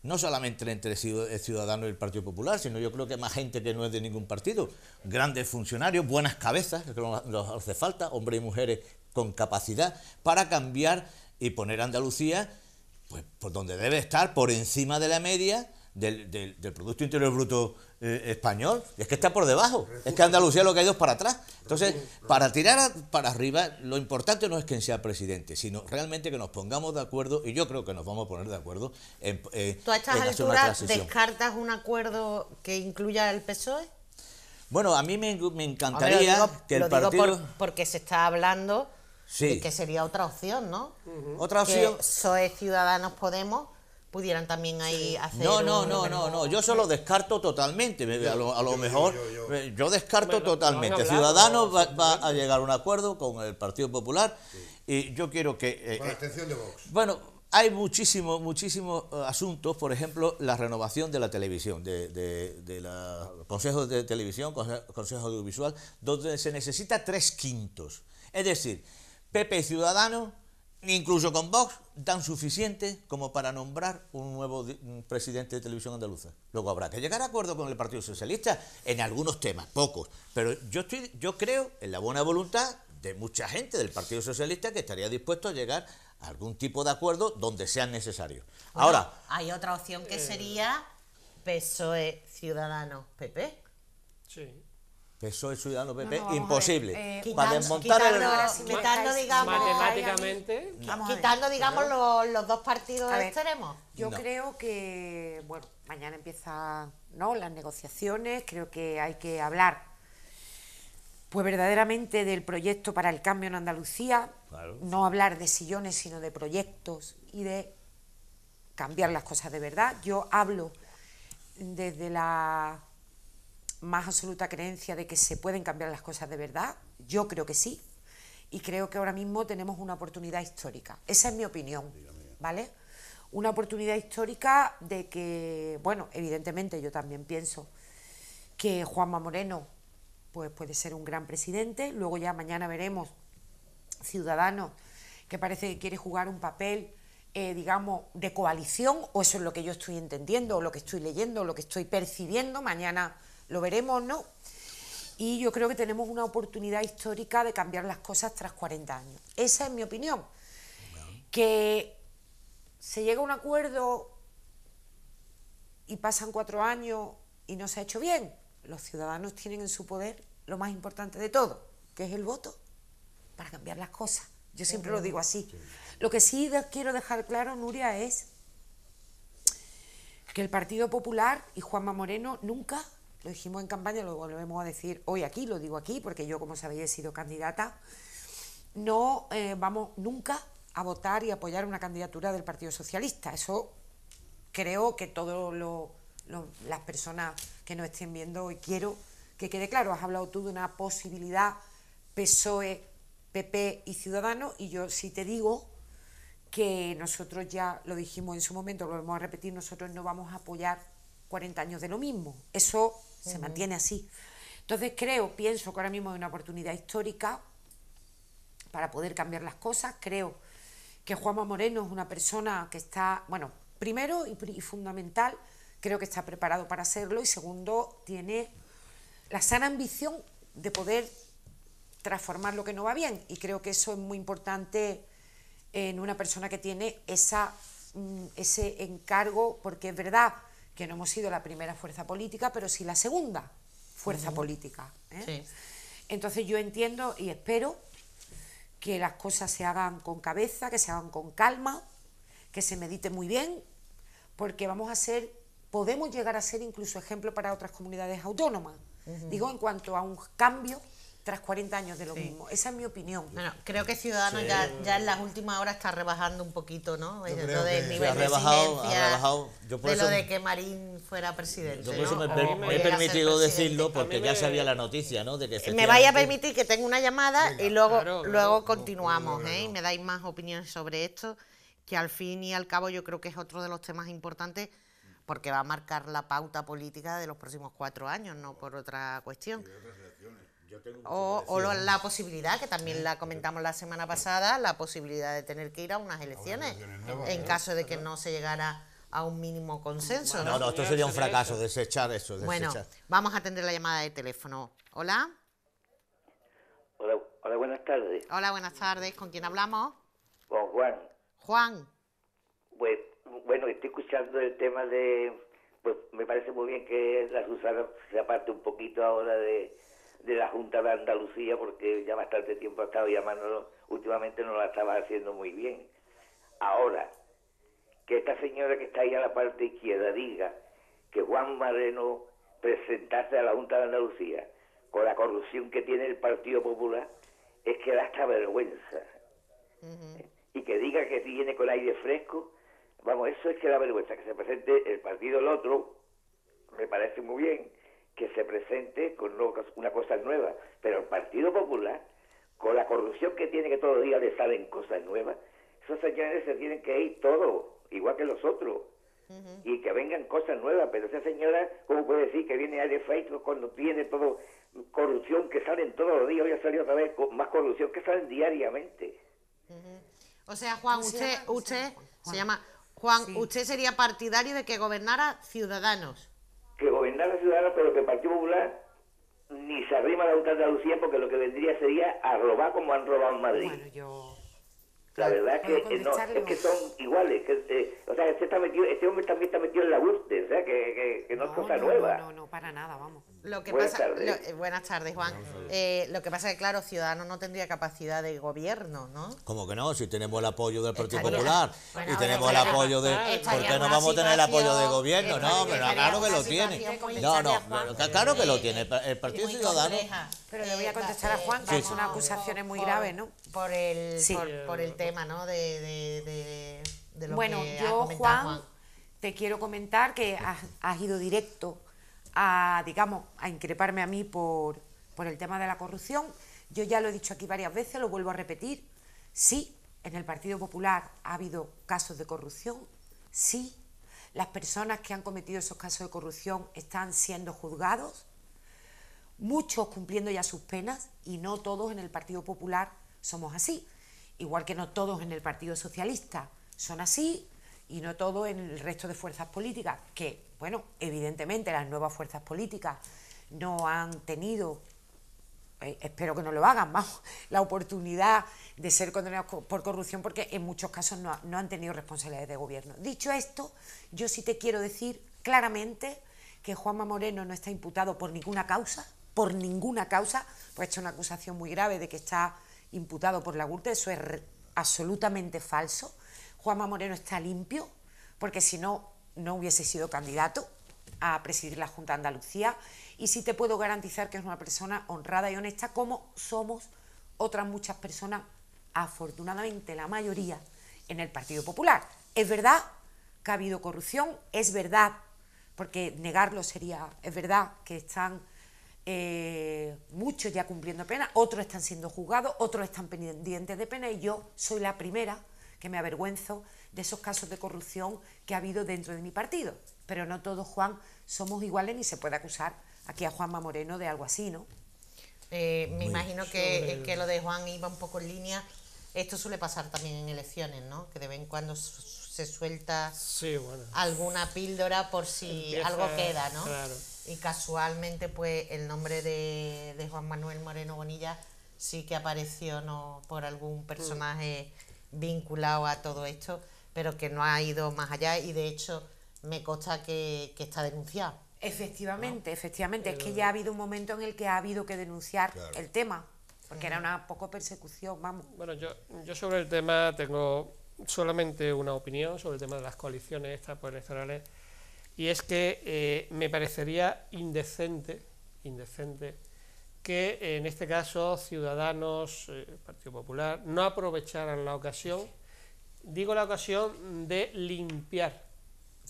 no solamente entre ciudadano y el Partido Popular, sino yo creo que más gente que no es de ningún partido, grandes funcionarios, buenas cabezas, que nos hace falta, hombres y mujeres con capacidad, para cambiar y poner a Andalucía pues, por donde debe estar, por encima de la media, del, del, Producto Interior Bruto eh, español. Es que está por debajo. Es que Andalucía lo que ha ido es para atrás. Entonces, para tirar para arriba, lo importante no es quien sea presidente, sino realmente que nos pongamos de acuerdo, y yo creo que nos vamos a poner de acuerdo eh, ¿Tú a estas alturas descartas un acuerdo que incluya el PSOE? Bueno, a mí me, encantaría que el partido... porque se está hablando de que sería otra opción, ¿no? Otra opción... PSOE Ciudadanos Podemos pudieran también ahí hacer... No, no, no, no, no, yo solo descarto totalmente, a lo, mejor yo, descarto totalmente. Ciudadanos va, a llegar a un acuerdo con el Partido Popular y yo quiero que... Eh, con la eh, de Vox. Bueno, hay muchísimos, muchísimos eh, asuntos, por ejemplo, la renovación de la televisión, de, de, de la Consejo de Televisión, Consejo Audiovisual, donde se necesita tres quintos. Es decir, PP y Ciudadanos incluso con Vox, tan suficiente como para nombrar un nuevo presidente de televisión andaluza. Luego habrá que llegar a acuerdo con el Partido Socialista en algunos temas, pocos. Pero yo, estoy, yo creo en la buena voluntad de mucha gente del Partido Socialista que estaría dispuesto a llegar a algún tipo de acuerdo donde sea necesario. Ahora. Hay otra opción que eh. sería PSOE Ciudadanos PP. Sí soy Ciudadano, PP, imposible. para eh, desmontar el... Eh, quitando, digamos, matemáticamente... quitando, digamos, los, dos partidos extremos. Yo creo que, bueno, mañana empiezan las negociaciones, creo que hay que hablar, pues verdaderamente del proyecto para el cambio en Andalucía, no hablar de sillones, sino de proyectos y de cambiar las cosas de verdad. Yo hablo desde la más absoluta creencia de que se pueden cambiar las cosas de verdad. Yo creo que sí. Y creo que ahora mismo tenemos una oportunidad histórica. Esa es mi opinión. ¿Vale? Una oportunidad histórica de que, bueno, evidentemente yo también pienso que Juanma Moreno pues puede ser un gran presidente. Luego ya mañana veremos Ciudadanos que parece que quiere jugar un papel, eh, digamos, de coalición, o eso es lo que yo estoy entendiendo, o lo que estoy leyendo, o lo que estoy percibiendo. Mañana lo veremos no. Y yo creo que tenemos una oportunidad histórica de cambiar las cosas tras 40 años. Esa es mi opinión. Que se llega a un acuerdo y pasan cuatro años y no se ha hecho bien. Los ciudadanos tienen en su poder lo más importante de todo, que es el voto, para cambiar las cosas. Yo siempre lo digo así. Lo que sí quiero dejar claro, Nuria, es que el Partido Popular y Juanma Moreno nunca lo dijimos en campaña, lo volvemos a decir hoy aquí, lo digo aquí, porque yo, como sabéis, he sido candidata, no eh, vamos nunca a votar y apoyar una candidatura del Partido Socialista. Eso creo que todas las personas que nos estén viendo hoy quiero que quede claro. Has hablado tú de una posibilidad PSOE, PP y Ciudadanos, y yo sí te digo que nosotros ya lo dijimos en su momento, lo vamos a repetir, nosotros no vamos a apoyar 40 años de lo mismo. Eso se mantiene así. Entonces creo, pienso que ahora mismo hay una oportunidad histórica para poder cambiar las cosas. Creo que Juanma Moreno es una persona que está, bueno, primero y, fundamental, creo que está preparado para hacerlo y segundo, tiene la sana ambición de poder transformar lo que no va bien y creo que eso es muy importante en una persona que tiene esa, mm, ese encargo porque es verdad que no hemos sido la primera fuerza política, pero sí la segunda fuerza política. ¿eh? Entonces yo entiendo y espero que las cosas se hagan con cabeza, que se hagan con calma, que se medite muy bien, porque vamos a ser, podemos llegar a ser incluso ejemplo para otras comunidades autónomas. Digo, en cuanto a un cambio tras 40 años de lo mismo. Esa es mi opinión. Bueno, creo que Ciudadanos ya, en las últimas horas está rebajando un poquito, ¿no? nivel ha rebajado, de lo de que Marín fuera presidente. Yo por eso me, he permitido decirlo porque ya ya sabía la noticia, ¿no? De que eh, me vaya a permitir que tenga una llamada y luego, luego continuamos, ¿eh? Y me dais más opiniones sobre esto, que al fin y al cabo yo creo que es otro de los temas importantes porque va a marcar la pauta política de los próximos cuatro años, no por otra cuestión o, la posibilidad, que también la comentamos la semana pasada, la posibilidad de tener que ir a unas elecciones, en ¿eh? caso de que no se llegara a un mínimo consenso. No, no, esto sería un fracaso, desechar eso. Bueno, vamos a atender la llamada de teléfono. Hola. Hola, buenas tardes. Hola, buenas tardes. ¿Con quién hablamos? Con Juan. Juan. Pues, bueno, estoy escuchando el tema de... Pues me parece muy bien que la Susana se aparte un poquito ahora de, de la Junta de Andalucía, porque ya bastante tiempo ha estado llamándolo, últimamente no la estaba haciendo muy bien. Ahora, que esta señora que está ahí a la parte izquierda diga que Juan Mareno ...presentase a la Junta de Andalucía con la corrupción que tiene el Partido Popular es que da esta vergüenza. Y que diga que viene con aire fresco, vamos, eso es que da vergüenza. Que se presente el partido el otro, me parece muy bien, que se presente con una cosa nueva. Pero el Partido Popular, con la corrupción que tiene, que todos los días le salen cosas nuevas, esos señores se tienen que ir todo igual que los otros. Y que vengan cosas nuevas, pero esa señora, ¿cómo puede decir que viene a de cuando tiene todo corrupción que salen todos los días? Hoy ha salido otra vez más corrupción que salen diariamente. O sea, Juan, usted, se llama Juan, usted sería partidario de que gobernara Ciudadanos. Que gobernara Ciudadanos, pero ni se la a de Andalucía porque lo que vendría sería a robar como han robado en Madrid. La verdad que, eh, es que son iguales. Que, eh, o sea, este, está metido, este hombre también está metido en la urte o sea, ¿eh? que, que no, es cosa nueva. No, no, para nada, vamos. Lo que buenas, pasa, tardes. buenas tardes, Juan. Eh, lo que pasa es que, claro, Ciudadanos no tendría capacidad de gobierno, ¿no? Como que no, si tenemos el apoyo del Partido Popular y tenemos el apoyo de. ¿Por qué no vamos a tener el apoyo de gobierno? No, pero claro que lo tiene. No, no, claro que lo tiene. El Partido Ciudadano. Pero le voy a contestar a Juan, que es una acusación muy grave, ¿no? Por el, por el tema de, bueno, yo, Juan, te quiero comentar que has, ido directo a, digamos, a increparme a mí por, por el tema de la corrupción. Yo ya lo he dicho aquí varias veces, lo vuelvo a repetir. Sí, en el Partido Popular ha habido casos de corrupción. Sí, las personas que han cometido esos casos de corrupción están siendo juzgados, muchos cumpliendo ya sus penas y no todos en el Partido Popular somos así igual que no todos en el Partido Socialista son así y no todos en el resto de fuerzas políticas, que, bueno, evidentemente las nuevas fuerzas políticas no han tenido, eh, espero que no lo hagan, vamos, la oportunidad de ser condenados por corrupción porque en muchos casos no, han tenido responsabilidades de gobierno. Dicho esto, yo sí te quiero decir claramente que Juanma Moreno no está imputado por ninguna causa, por ninguna causa, pues es hecho una acusación muy grave de que está imputado por la URTE, eso es absolutamente falso. Juanma Moreno está limpio, porque si no, no hubiese sido candidato a presidir la Junta de Andalucía. Y sí te puedo garantizar que es una persona honrada y honesta, como somos otras muchas personas, afortunadamente la mayoría, en el Partido Popular. Es verdad que ha habido corrupción, es verdad, porque negarlo sería, es verdad que están eh, muchos ya cumpliendo pena, otros están siendo juzgados, otros están pendientes de pena y yo soy la primera que me avergüenzo de esos casos de corrupción que ha habido dentro de mi partido. Pero no todos, Juan, somos iguales ni se puede acusar aquí a Juanma Moreno de algo así, ¿no? Eh, me imagino que, lo de Juan iba un poco en línea. Esto suele pasar también en elecciones, ¿no? Que de vez en cuando se suelta alguna píldora por si algo queda, ¿no? Claro. Y casualmente, pues el nombre de, Juan Manuel Moreno Bonilla sí que apareció ¿no? por algún mm. personaje vinculado a todo esto, pero que no ha ido más allá y de hecho me consta que, está denunciado. Efectivamente, efectivamente. Es que ya ha habido un momento en el que ha habido que denunciar el tema, porque era una poco persecución, vamos. Bueno, yo, yo sobre el tema tengo solamente una opinión sobre el tema de las coaliciones estas electorales y es que eh, me parecería indecente, indecente que en este caso Ciudadanos, eh, Partido Popular, no aprovecharan la ocasión, digo la ocasión de limpiar.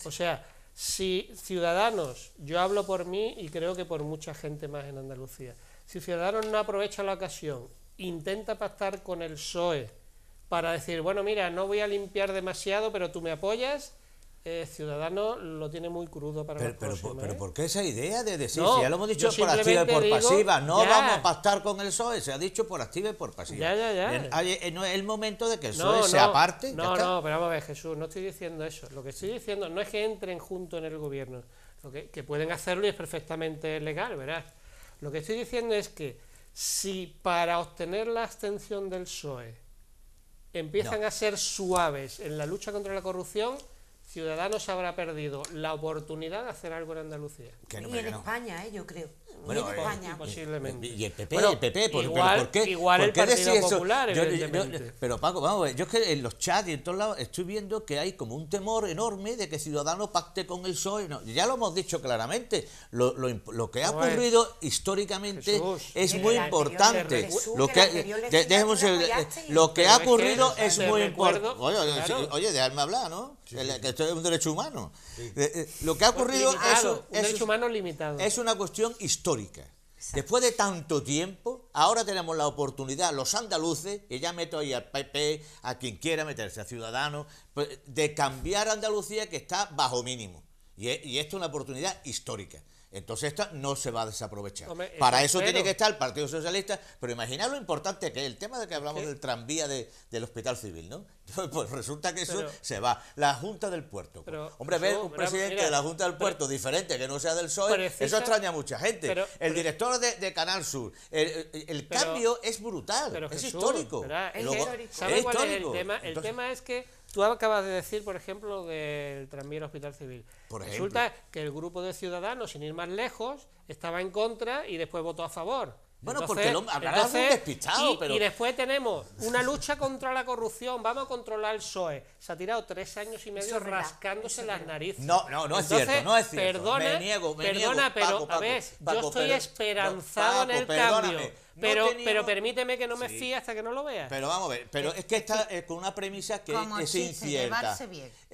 O sea, si Ciudadanos, yo hablo por mí y creo que por mucha gente más en Andalucía, si Ciudadanos no aprovecha la ocasión, intenta pactar con el PSOE para decir, bueno, mira, no voy a limpiar demasiado, pero tú me apoyas, eh, Ciudadanos lo tiene muy crudo para pero, pero, por, pero ¿eh? ¿por qué esa idea de decir, si ya lo hemos dicho por activa y por pasiva, no vamos a pactar con el PSOE, se ha dicho por activa y por pasiva. Ya, ya, ya. Eh, no es el momento de que el PSOE se no, aparte. No, no, pero vamos a ver, Jesús, no estoy diciendo eso. Lo que estoy diciendo no es que entren juntos en el gobierno, lo que, que pueden hacerlo y es perfectamente legal, ¿verdad? Lo que estoy diciendo es que si para obtener la abstención del PSOE empiezan a ser suaves en la lucha contra la corrupción, Ciudadanos habrá perdido la oportunidad de hacer algo en Andalucía. Que y en España, eh, yo creo. Bueno, eh, y en España. Posiblemente. Y el PP, bueno, el PP, igual, ¿por qué? el Partido Popular, pero Paco, vamos a ver, yo es que en los chats y en todos lados estoy viendo que hay como un temor enorme de que Ciudadanos pacte con el PSOE. ya lo hemos dicho claramente, lo, lo que ha ocurrido históricamente es muy importante. Lo que, ha ocurrido es muy importante. Oye, oye, déjame hablar, ¿no? esto es un derecho humano. Eh, eh, lo que ha ocurrido es, un derecho humano limitado. es una cuestión histórica. Después de tanto tiempo, ahora tenemos la oportunidad, los andaluces, y ya meto ahí al PP, a quien quiera meterse, a Ciudadanos, pues, de cambiar Andalucía que está bajo mínimo. Y, esto es una oportunidad histórica. Entonces esta no se va a desaprovechar. Para eso tiene que estar el Partido Socialista, pero imaginad lo importante que es el tema de que hablamos del tranvía del Hospital Civil, ¿no? Pues resulta que eso se va. La Junta del Puerto. Hombre, ver un presidente de la Junta del Puerto diferente que no sea del PSOE, eso extraña a mucha gente. el director de, Canal Sur. El, cambio es brutal, es histórico. el tema? el tema es que Tú acabas de decir, por ejemplo, del tranvía Hospital Civil. Resulta que el grupo de ciudadanos, sin ir más lejos, estaba en contra y después votó a favor. Bueno, porque no de despistado, y, pero... y después tenemos una lucha contra la corrupción, vamos a controlar el PSOE. Se ha tirado tres años y medio rascándose las narices. No, no, no es cierto, no es cierto. Perdona, me niego, pero a ver, yo estoy esperanzado en el cambio pero, pero permíteme que no me fíe hasta que no lo vea. Pero vamos a ver, pero eh, es que está eh, con una premisa que es, incierta.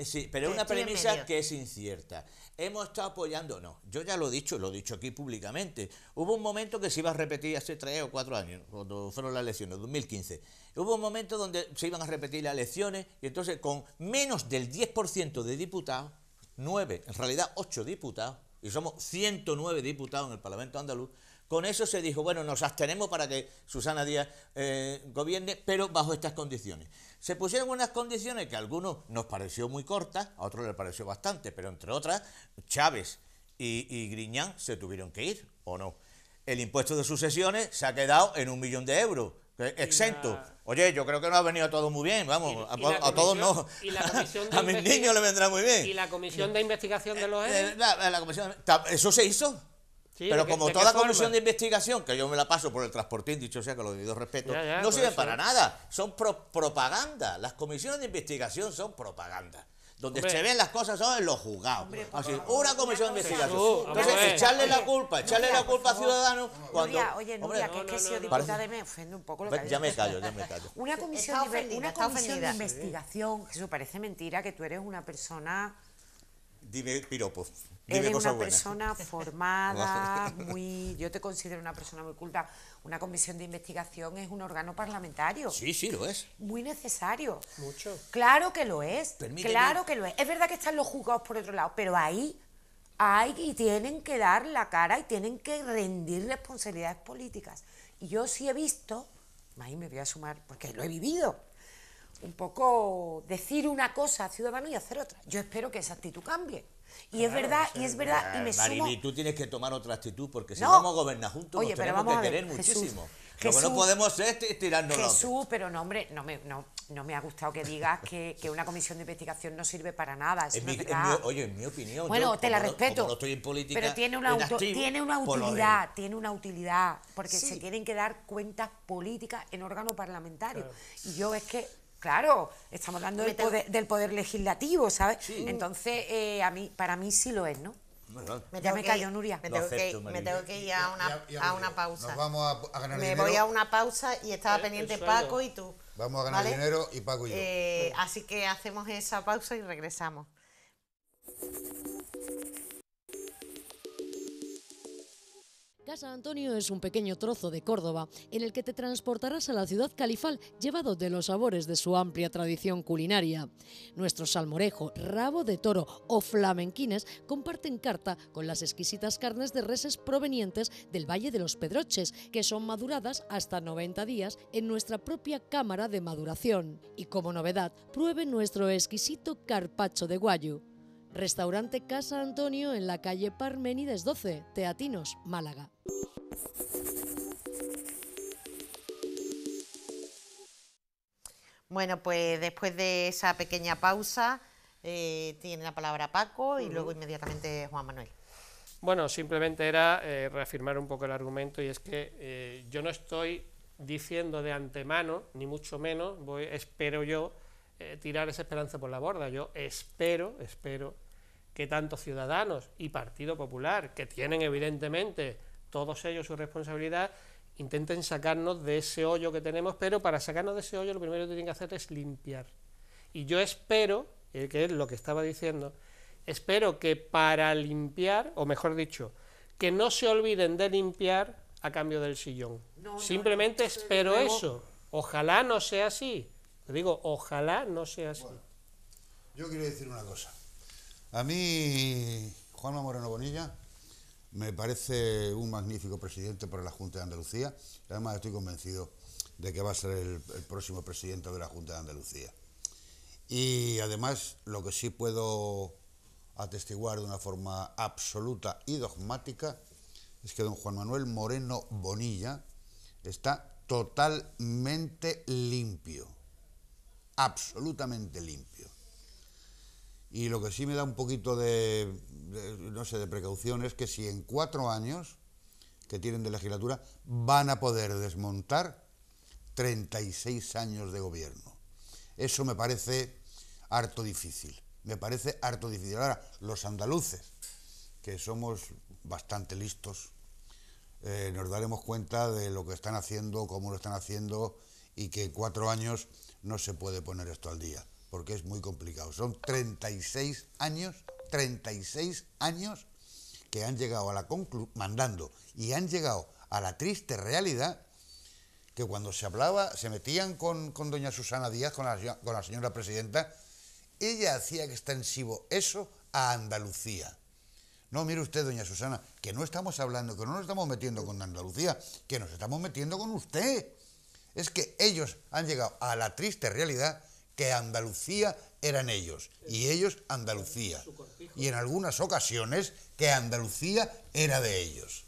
Eh, pero es una premisa que es incierta. Hemos estado apoyando, no, yo ya lo he dicho, lo he dicho aquí públicamente. Hubo un momento que se iba a repetir hace tres o cuatro años, cuando fueron las elecciones, 2015. Hubo un momento donde se iban a repetir las elecciones y entonces con menos del 10% de diputados, nueve, en realidad ocho diputados, y somos 109 diputados en el Parlamento andaluz, con eso se dijo, bueno, nos abstenemos para que Susana Díaz eh, gobierne, pero bajo estas condiciones. Se pusieron unas condiciones que a algunos nos pareció muy cortas, a otros les pareció bastante, pero entre otras, Chávez y, Griñán se tuvieron que ir, ¿o no? El impuesto de sucesiones se ha quedado en un millón de euros, exento. Oye, yo creo que no ha venido a todos muy bien, vamos, a, todos no. a mis niños le vendrá muy bien. Y la comisión de investigación de los... Eh, eh, eso se hizo pero como toda comisión de investigación, que yo me la paso por el transportín, dicho sea que lo debido respeto, no sirve para nada. Son propaganda. Las comisiones de investigación son propaganda. Donde se ven las cosas son en los juzgados. Así, una comisión de investigación. Entonces, echarle la culpa, echarle la culpa a Ciudadanos oye, que es que si yo diputada me ofende un poco lo que Ya me callo, ya me callo. Una comisión, de, una comisión de investigación, eso parece mentira que tú eres una persona Dime piropos. Dime una persona formada, muy, yo te considero una persona muy culta. Una comisión de investigación es un órgano parlamentario. Sí, sí, lo es. Muy necesario. Mucho. Claro que lo es. Permíteme. Claro que lo es. Es verdad que están los juzgados por otro lado, pero ahí hay y tienen que dar la cara y tienen que rendir responsabilidades políticas. Y yo sí he visto, ahí me voy a sumar, porque lo he vivido un poco decir una cosa a Ciudadano y hacer otra. Yo espero que esa actitud cambie. Y es verdad, y es verdad, y me tú tienes que tomar otra actitud, porque si no, vamos a gobernar juntos, nos tenemos que querer muchísimo. Jesús, no podemos estirarnos Jesús, pero no, hombre, no me, ha gustado que digas que, una comisión de investigación no sirve para nada. Es oye, en mi opinión. Bueno, te la respeto. pero tiene una, tiene una pues utilidad, tiene una utilidad, porque se tienen que dar cuentas políticas en órgano parlamentario. Y yo es que Claro, estamos hablando del poder, legislativo, ¿sabes? Entonces, eh, a mí, para mí sí lo es, ¿no? me ya me cayó Nuria. Me tengo, que, ir a una, a una pausa. Nos vamos a, a ganar me voy a una pausa y estaba pendiente Paco y tú. Vamos a ganar dinero y Paco y yo. Eh, así que hacemos esa pausa y regresamos. Casa Antonio es un pequeño trozo de Córdoba en el que te transportarás a la ciudad califal llevado de los sabores de su amplia tradición culinaria. Nuestro salmorejo, rabo de toro o flamenquines comparten carta con las exquisitas carnes de reses provenientes del Valle de los Pedroches, que son maduradas hasta 90 días en nuestra propia cámara de maduración. Y como novedad, pruebe nuestro exquisito carpacho de guayu Restaurante Casa Antonio en la calle Parmenides 12, Teatinos, Málaga. Bueno, pues después de esa pequeña pausa, eh, tiene la palabra Paco y luego inmediatamente Juan Manuel. Bueno, simplemente era eh, reafirmar un poco el argumento y es que eh, yo no estoy diciendo de antemano, ni mucho menos, voy, espero yo, eh, tirar esa esperanza por la borda. Yo espero, espero que tantos Ciudadanos y Partido Popular, que tienen evidentemente todos ellos su responsabilidad, intenten sacarnos de ese hoyo que tenemos, pero para sacarnos de ese hoyo lo primero que tienen que hacer es limpiar. Y yo espero, eh, que es lo que estaba diciendo, espero que para limpiar, o mejor dicho, que no se olviden de limpiar a cambio del sillón. Simplemente espero eso. Ojalá no sea así digo, ojalá no sea así. yo quiero decir una cosa. A mí, Juan Manuel Moreno Bonilla, me parece un magnífico presidente para la Junta de Andalucía. Además, estoy convencido de que va a ser el próximo presidente de la Junta de Andalucía. Y además, lo que sí puedo atestiguar de una forma absoluta y dogmática es que don Juan Manuel Moreno Bonilla está totalmente limpio absolutamente limpio. Y lo que sí me da un poquito de, no sé, de precaución es que si en cuatro años que tienen de legislatura van a poder desmontar 36 años de gobierno. Eso me parece harto difícil. Me parece harto difícil. Ahora, los andaluces, que somos bastante listos, eh, nos daremos cuenta de lo que están haciendo, cómo lo están haciendo y que cuatro años no se puede poner esto al día, porque es muy complicado. Son 36 años, 36 años que han llegado a la conclusión, mandando, y han llegado a la triste realidad que cuando se hablaba, se metían con, con doña Susana Díaz, con la, con la señora presidenta, ella hacía extensivo eso a Andalucía. No, mire usted, doña Susana, que no estamos hablando, que no nos estamos metiendo con Andalucía, que nos estamos metiendo con usted es que ellos han llegado a la triste realidad que Andalucía eran ellos y ellos Andalucía. Y en algunas ocasiones que Andalucía era de ellos.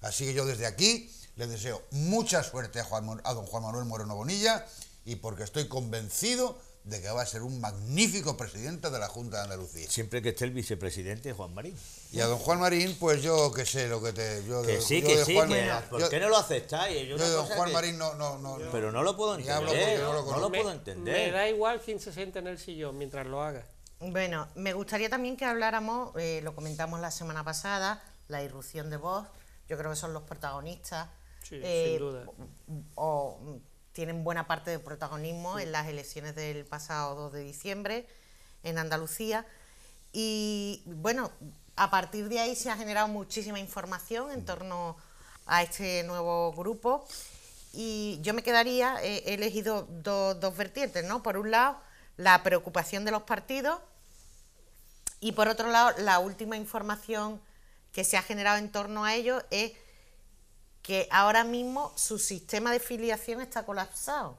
Así que yo desde aquí les deseo mucha suerte a, a don Juan Manuel Moreno Bonilla y porque estoy convencido de que va a ser un magnífico presidente de la Junta de Andalucía. Siempre que esté el vicepresidente Juan Marín. Y a don Juan Marín, pues yo qué sé lo que te... Yo, que sí, que sí, que ¿por qué no lo aceptáis? Yo, don Juan Marín no, Pero no lo puedo entender, no lo, puedo entender. Me da igual quien se siente en el sillón mientras lo haga. Bueno, me gustaría también que habláramos, eh, lo comentamos la semana pasada, la irrupción de voz, yo creo que son los protagonistas. Sí, eh, sin duda. o tienen buena parte de protagonismo en las elecciones del pasado 2 de diciembre en Andalucía. Y bueno, a partir de ahí se ha generado muchísima información en mm. torno a este nuevo grupo. Y yo me quedaría, he elegido dos vertientes, ¿no? Por un lado, la preocupación de los partidos y por otro lado, la última información que se ha generado en torno a ello es que ahora mismo su sistema de filiación está colapsado.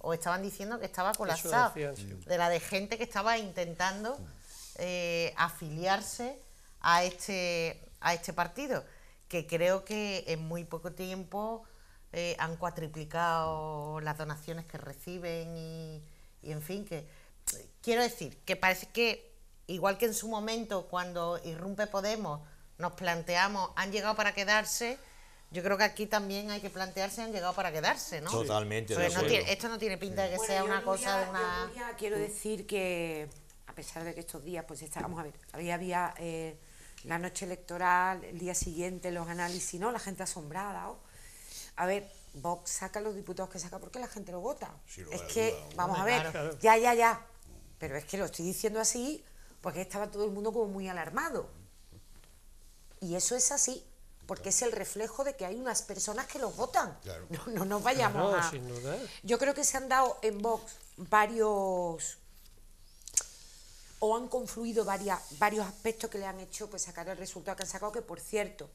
O estaban diciendo que estaba colapsado. De la de gente que estaba intentando eh, afiliarse a este, a este partido. Que creo que en muy poco tiempo eh, han cuatriplicado las donaciones que reciben y, en fin, que quiero decir que parece que igual que en su momento cuando irrumpe Podemos nos planteamos han llegado para quedarse, yo creo que aquí también hay que plantearse, han llegado para quedarse, ¿no? Totalmente. esto no tiene pinta de que sea una cosa de una... quiero mm. decir que, a pesar de que estos días, pues estábamos a ver, había, había eh, la noche electoral, el día siguiente, los análisis, ¿no? La gente asombrada, oh. A ver, Vox saca los diputados que saca porque la gente lo vota. es que, vamos a ver, ya, ya, ya. Pero es que lo estoy diciendo así porque estaba todo el mundo como muy alarmado. Y eso es así porque es el reflejo de que hay unas personas que los votan. No, nos vayamos a... Yo creo que se han dado en Vox varios o han confluido varias, varios aspectos que le han hecho pues sacar el resultado que han sacado, que por cierto,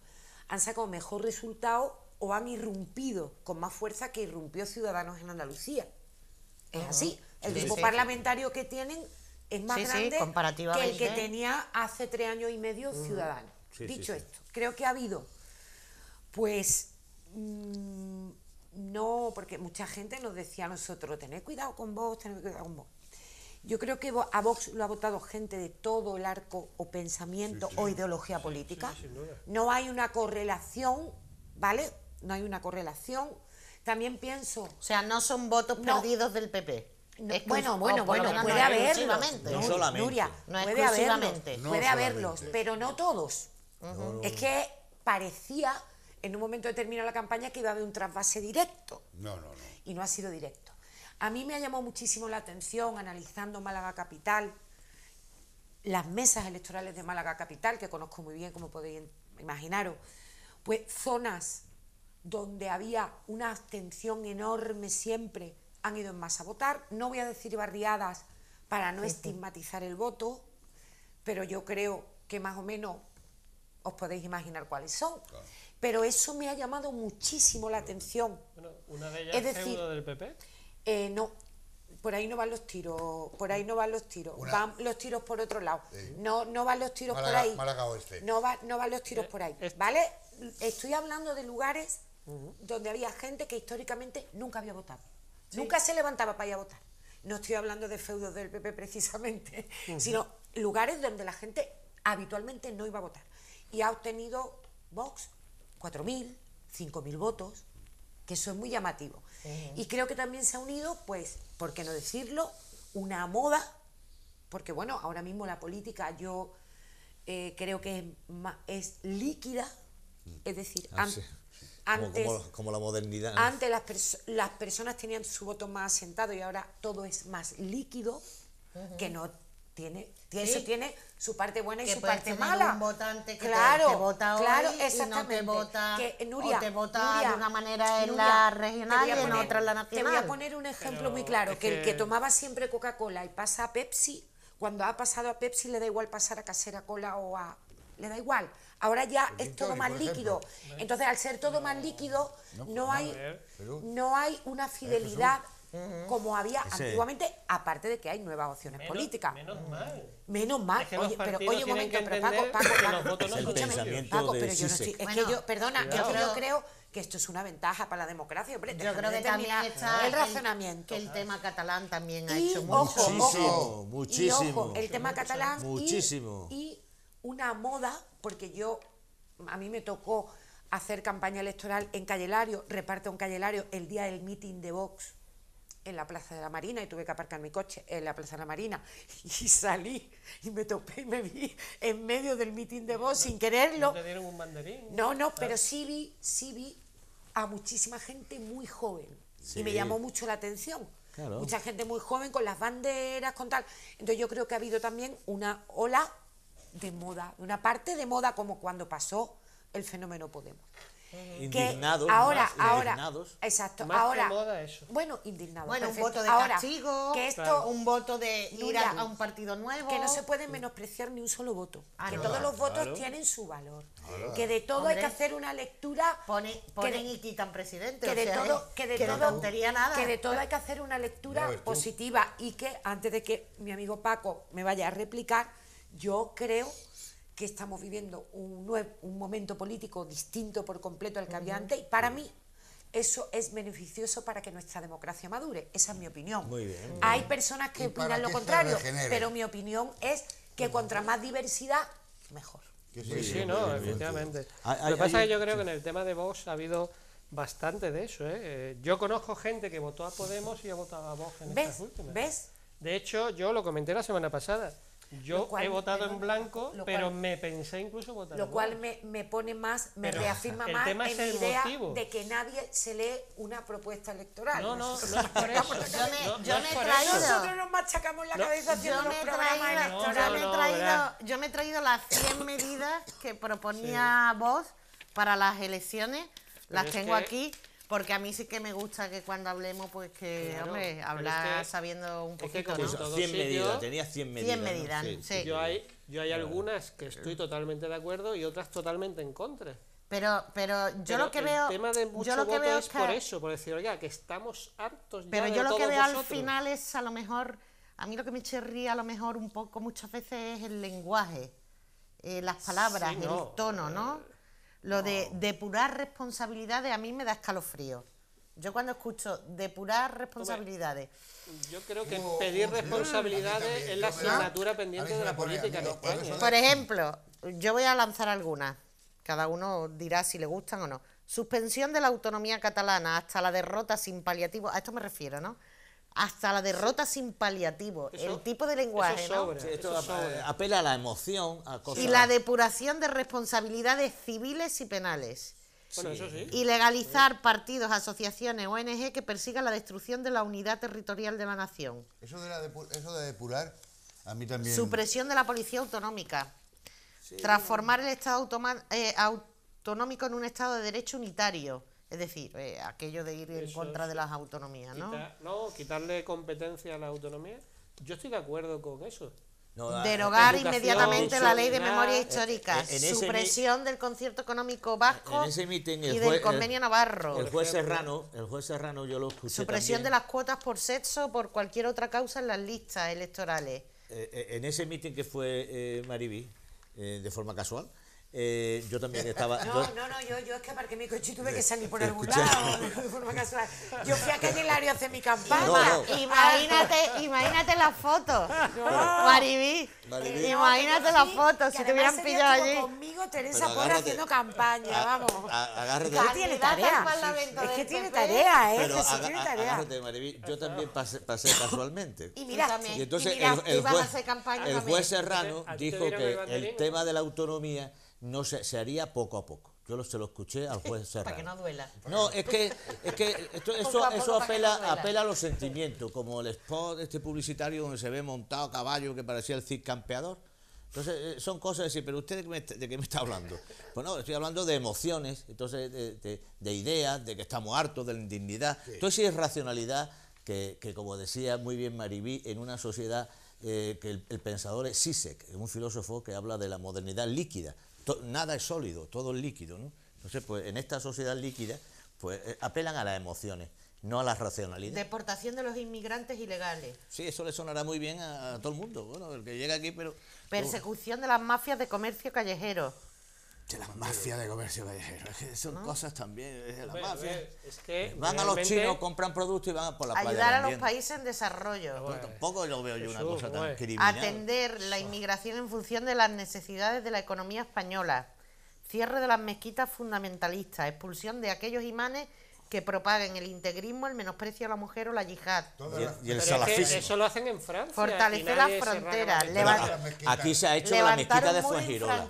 han sacado mejor resultado o han irrumpido con más fuerza que irrumpió Ciudadanos en Andalucía. Es así. El grupo parlamentario que tienen es más grande que el que tenía hace tres años y medio Ciudadanos. Dicho esto, creo que ha habido pues mm, no, porque mucha gente nos decía a nosotros, tened cuidado con vos, tened cuidado con vos. Yo creo que a Vox lo ha votado gente de todo el arco o pensamiento o ideología política. no hay una correlación, ¿vale? No hay una correlación. También pienso... O sea, no son votos perdidos del PP. bueno, bueno, bueno, puede haberlos. No solamente. Nuria, puede haberlos, puede haberlos, pero no todos. Es que parecía en un momento determinado la campaña que iba a haber un trasvase directo. No, no, no. Y no ha sido directo. A mí me ha llamado muchísimo la atención, analizando Málaga Capital, las mesas electorales de Málaga Capital, que conozco muy bien, como podéis imaginaros, pues zonas donde había una abstención enorme siempre, han ido en masa a votar. No voy a decir barriadas para no estigmatizar el voto, pero yo creo que más o menos os podéis imaginar cuáles son. Claro pero eso me ha llamado muchísimo la atención. una de ellas es feudo del PP. Eh, no, por ahí no van los tiros, por ahí no van los tiros, van los tiros por otro lado. No, no van los tiros por ahí. No, no van los tiros eh, por ahí. ¿Vale? Estoy hablando de lugares donde había gente que históricamente nunca había votado. Nunca se levantaba para ir a votar. No estoy hablando de feudos del PP precisamente, sino lugares donde la gente habitualmente no iba a votar. Y ha obtenido Vox 4.000, 5.000 votos, que eso es muy llamativo. Y creo que también se ha unido, pues, ¿por qué no decirlo? Una moda, porque bueno, ahora mismo la política yo eh, creo que es, líquida, mm. es decir, ah, antes... Como, la modernidad. Antes las, personas tenían su voto más sentado y ahora todo es más líquido, que no tiene, eso tiene su parte buena y su parte mala. Un votante claro, te, no te vota, que, Nuria, te vota de una manera en la regional y en otra en la nacional. Te voy a poner un ejemplo muy claro, que, el que tomaba siempre Coca-Cola y pasa a Pepsi, cuando ha pasado a Pepsi le da igual pasar a Casera Cola o a... le da igual. Ahora ya pues es todo más líquido. Entonces, al ser todo más líquido, no, hay, no hay una fidelidad como había antiguamente, aparte de que hay nuevas opciones políticas. Menos mal. Menos mal. oye, pero oye, un momento, pero Paco, Paco, escúchame, Paco, pero yo no estoy, es que yo, perdona, es que yo creo que esto es una ventaja para la democracia. Hombre, yo creo que también está el razonamiento. Que el tema catalán también ha hecho mucho. Muchísimo, muchísimo. ojo, el tema catalán Y, y, una moda, porque yo, a mí me tocó hacer campaña electoral en Callelario, reparto en Callelario el día del meeting de Vox en la Plaza de la Marina y tuve que aparcar mi coche en la Plaza de la Marina y salí y me topé y me vi en medio del mitin de voz sin quererlo. No dieron un mandarín. No, no, ah. pero sí vi, sí vi a muchísima gente muy joven y me llamó mucho la atención. Mucha gente muy joven con las banderas, con tal. Entonces yo creo que ha habido también una ola de moda, una parte de moda como cuando pasó el fenómeno Podemos. Indignados. Indignados. Exacto. ahora. Bueno, indignados. Bueno, un voto de castigo. Que esto, Un voto de ir a un partido nuevo. Que no se puede mm. menospreciar ni un solo voto. Ah, que todos los votos tienen su valor. Que de todo hay que hacer una lectura. ponen y quitan presidente. Que de todo. nada. Que de todo hay que hacer una lectura positiva. Y que antes de que mi amigo Paco me vaya a replicar, yo creo que estamos viviendo un, un momento político distinto por completo al que había antes. Y para mí, eso es beneficioso para que nuestra democracia madure. Esa es mi opinión. Muy bien, Hay personas que opinan lo contrario, pero mi opinión es que contra más diversidad, mejor. Sí, efectivamente. lo que pasa es que yo creo que en el tema de Vox ha habido bastante de eso. ¿eh? Eh, yo conozco gente que votó a Podemos y ha votado a Vox en ¿Ves? estas últimas. ¿Ves? De hecho, yo lo comenté la semana pasada. Yo he votado en blanco, pero me pensé incluso votar. Lo cual me, me, pone más, me reafirma más en el idea motivo. de que nadie se lee una propuesta electoral. No, no, no Nosotros nos machacamos la cabeza haciendo los programas electorales. yo, me he traído, yo me he traído las 100 medidas que proponía vos para las elecciones. las tengo aquí porque a mí sí que me gusta que cuando hablemos, pues que, hombre, hablar sabiendo un poquito. Es que ¿no? Eso, 100 medidas, tenía 100 medidas. 100 medidas, sí, Yo hay, yo hay algunas que estoy totalmente de acuerdo y otras totalmente en contra. Pero, pero yo lo que el veo. tema de mucho yo lo que veo es por eso, por decir, oiga, que estamos hartos Pero yo lo que veo al final es a lo mejor. A mí lo que me eche chirría a lo mejor un poco muchas veces es el lenguaje, eh, las palabras, el tono, ¿no? Eh, lo de depurar responsabilidades a mí me da escalofrío. Yo cuando escucho depurar responsabilidades. Yo creo que oh, oh, pedir responsabilidades es la asignatura pendiente de la política en España. ¿eh? Por ejemplo, yo voy a lanzar algunas. Cada uno dirá si le gustan o no. Suspensión de la autonomía catalana hasta la derrota sin paliativo. A esto me refiero, ¿no? hasta la derrota sin paliativo. el tipo de lenguaje, ¿no? esto eh, apela, a la emoción, Y la depuración de responsabilidades civiles y penales. Y legalizar partidos, asociaciones, ONG que persigan la destrucción de la unidad territorial de la nación. Eso de, depurar, a mí también... Supresión de la policía autonómica. Transformar el Estado eh, autonómico en un Estado de derecho unitario es decir, eh, aquello de ir en contra de las autonomías, ¿no? no, quitarle competencia a las autonomías. Yo estoy de acuerdo con eso. Derogar inmediatamente la ley de memoria eh, histórica, eh, supresión del concierto económico vasco y del convenio navarro. El juez Serrano, el juez Serrano yo lo escuché Supresión de las cuotas por sexo por cualquier otra causa en las listas electorales. en ese mitin que fue eh, Maribí, de forma casual, eh, yo también estaba. No, no, no, yo, yo es que aparqué mi coche tuve que salir por algún lado Yo fui a calle a hacer mi campaña Imagínate, imagínate las fotos. Maribí. Imagínate las fotos, si te hubieran pillado allí. Conmigo Teresa Porra haciendo campaña, vamos. Agárrate. ¿eh? Es que tiene tarea. Es que tiene tarea, ¿eh? Pero sí tiene tarea. Yo también pasé, pasé casualmente. Y mira, y entonces a hacer campaña el juez Serrano dijo que el tema de la autonomía no se, haría poco a poco. Yo se lo escuché al juez Serrano. para que no duela. No, es que, eso, apela, a los sentimientos, como el spot este publicitario donde se ve montado a caballo que parecía el Cid campeador. Entonces, eh, son cosas de decir, pero ¿usted de qué, me, está hablando? Pues estoy hablando de emociones, entonces de, ideas, de que estamos hartos, de la indignidad. Entonces, sí es racionalidad que, como decía muy bien Maribí, en una sociedad eh, que el, el, pensador es Sisek, un filósofo que habla de la modernidad líquida, nada es sólido, todo es líquido. ¿no? Entonces, pues en esta sociedad líquida, pues eh, apelan a las emociones, no a la racionalidad. Deportación de los inmigrantes ilegales. Sí, eso le sonará muy bien a, a todo el mundo, bueno, el que llega aquí, pero... Persecución de las mafias de comercio callejero. De la mafia de comercio son cosas también. van a los chinos, compran productos y van a por la playa. Ayudar a los países en desarrollo. tampoco lo veo yo una cosa tan Atender la inmigración en función de las necesidades de la economía española. Cierre de las mezquitas fundamentalistas. Expulsión de aquellos imanes que propaguen el integrismo, el menosprecio a la mujer o la yihad. Y, el salafismo. eso lo hacen en Francia. Fortalecer las fronteras. aquí se ha hecho la mezquita de Fuengirola.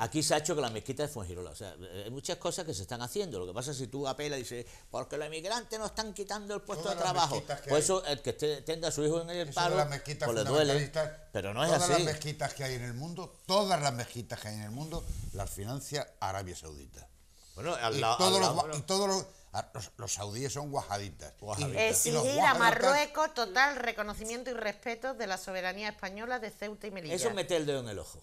Aquí se ha hecho que la mezquita de Fuengirola. O sea, eh, hay muchas cosas que se están haciendo. Lo que pasa es si tú apelas y dices, porque los emigrantes no están quitando el puesto de trabajo. Por pues eso el que tenga a su hijo en el paro, pues le duele. Pero no es así. Todas las mezquitas que hay en el mundo, todas las mezquitas que hay en el mundo, las financia Arabia Saudita y todos, los, saudíes son guajaditas. Exigir a Marruecos total reconocimiento y respeto de la soberanía española de Ceuta y Melilla. Eso mete el dedo en el ojo.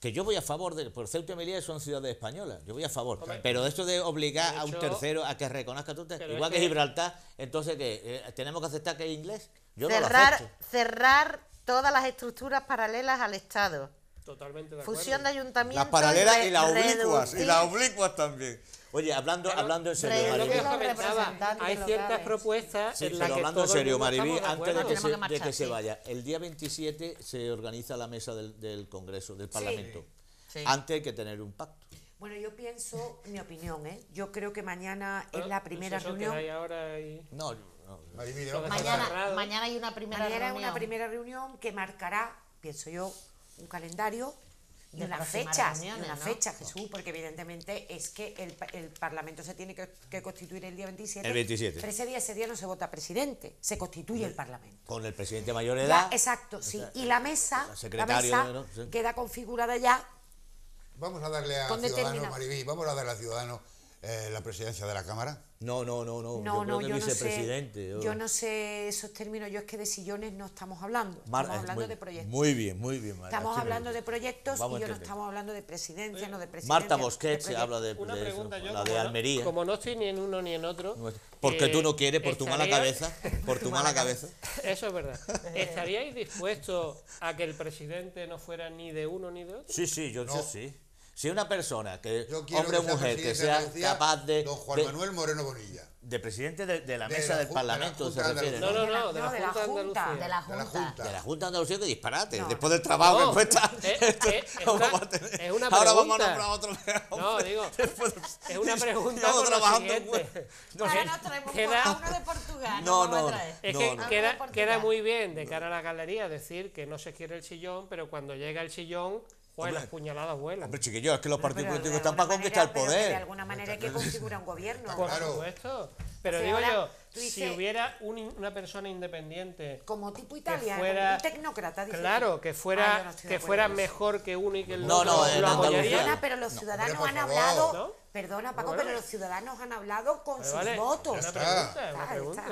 Que yo voy a favor de. Por Ceuta y Melilla son ciudades españolas. Yo voy a favor. pero esto de obligar a un tercero a que reconozca todo. Igual que, Gibraltar, entonces que eh, tenemos que aceptar que es inglés. cerrar todas las estructuras paralelas al Estado Totalmente de acuerdo. Fusión de ayuntamientos. Las paralelas y las oblicuas. Y las oblicuas también. Oye, hablando, hablando en serio, Maribí. Hay ciertas propuestas hablando en serio, Mariví, antes de que, se, vaya. El día 27 se organiza la mesa del, Congreso, del Parlamento. Antes hay que tener un pacto. Bueno, yo pienso, mi opinión, ¿eh? Yo creo que mañana es la primera reunión. No, no. mañana, hay una primera Mañana hay una primera reunión que marcará, pienso yo, un calendario de las fechas, Jesús, porque evidentemente es que el, Parlamento se tiene que, constituir el día 27. El 27. Pero ese día, ese día no se vota presidente, se constituye el, Parlamento. Con el presidente mayor de edad. exacto, sí. Y la mesa, la queda configurada ya. Vamos a darle a Ciudadanos, Maribí, vamos a darle a Ciudadanos eh, la presidencia de la Cámara. No, no, no, no. No, yo no, no sé. Yo no sé esos términos. Yo es que de sillones no estamos hablando. estamos hablando de proyectos. Muy bien, muy bien. estamos hablando de proyectos y yo no estamos hablando de presidencia, no de presidencia. Marta Bosquet se habla de, la de Almería. como no estoy ni en uno ni en otro. Porque eh, tú no quieres por tu mala cabeza, por tu mala cabeza. Eso es verdad. ¿Estaríais dispuestos a que el presidente no fuera ni de uno ni de otro? Sí, sí, yo, yo sí. Si una persona, que hombre o mujer, que sea capaz de... Don Juan Manuel Moreno Bonilla. De presidente de, la mesa del Parlamento, se refiere. No, no, no, de la, Junta de Andalucía. De la Junta. De la Junta de Andalucía, que disparate. Después del trabajo que cuesta... Eh, eh, eh, es, una, Ahora vamos a nombrar a otro... No, digo, es una pregunta Estamos trabajando No, Ahora nos traemos uno de Portugal. No, no, Es que queda muy bien de cara a la galería decir que no se quiere el sillón, pero cuando llega el sillón Vuela, pues, puñalada abuela Pero chiquillo, es que los partidos políticos están para conquistar el poder. de alguna manera hay que configurar un gobierno. Por claro. supuesto. Pero digo yo, si hubiera una persona independiente. Como tipo italiano, un tecnócrata. digamos. claro, que fuera, ah, que fuera mejor que uno y que el no, otro. No, no, lo Andalucía Perdona, pero los ciudadanos han hablado. Perdona, pues Paco, pero los ciudadanos han hablado con pues sus votos. Una pregunta, una pregunta.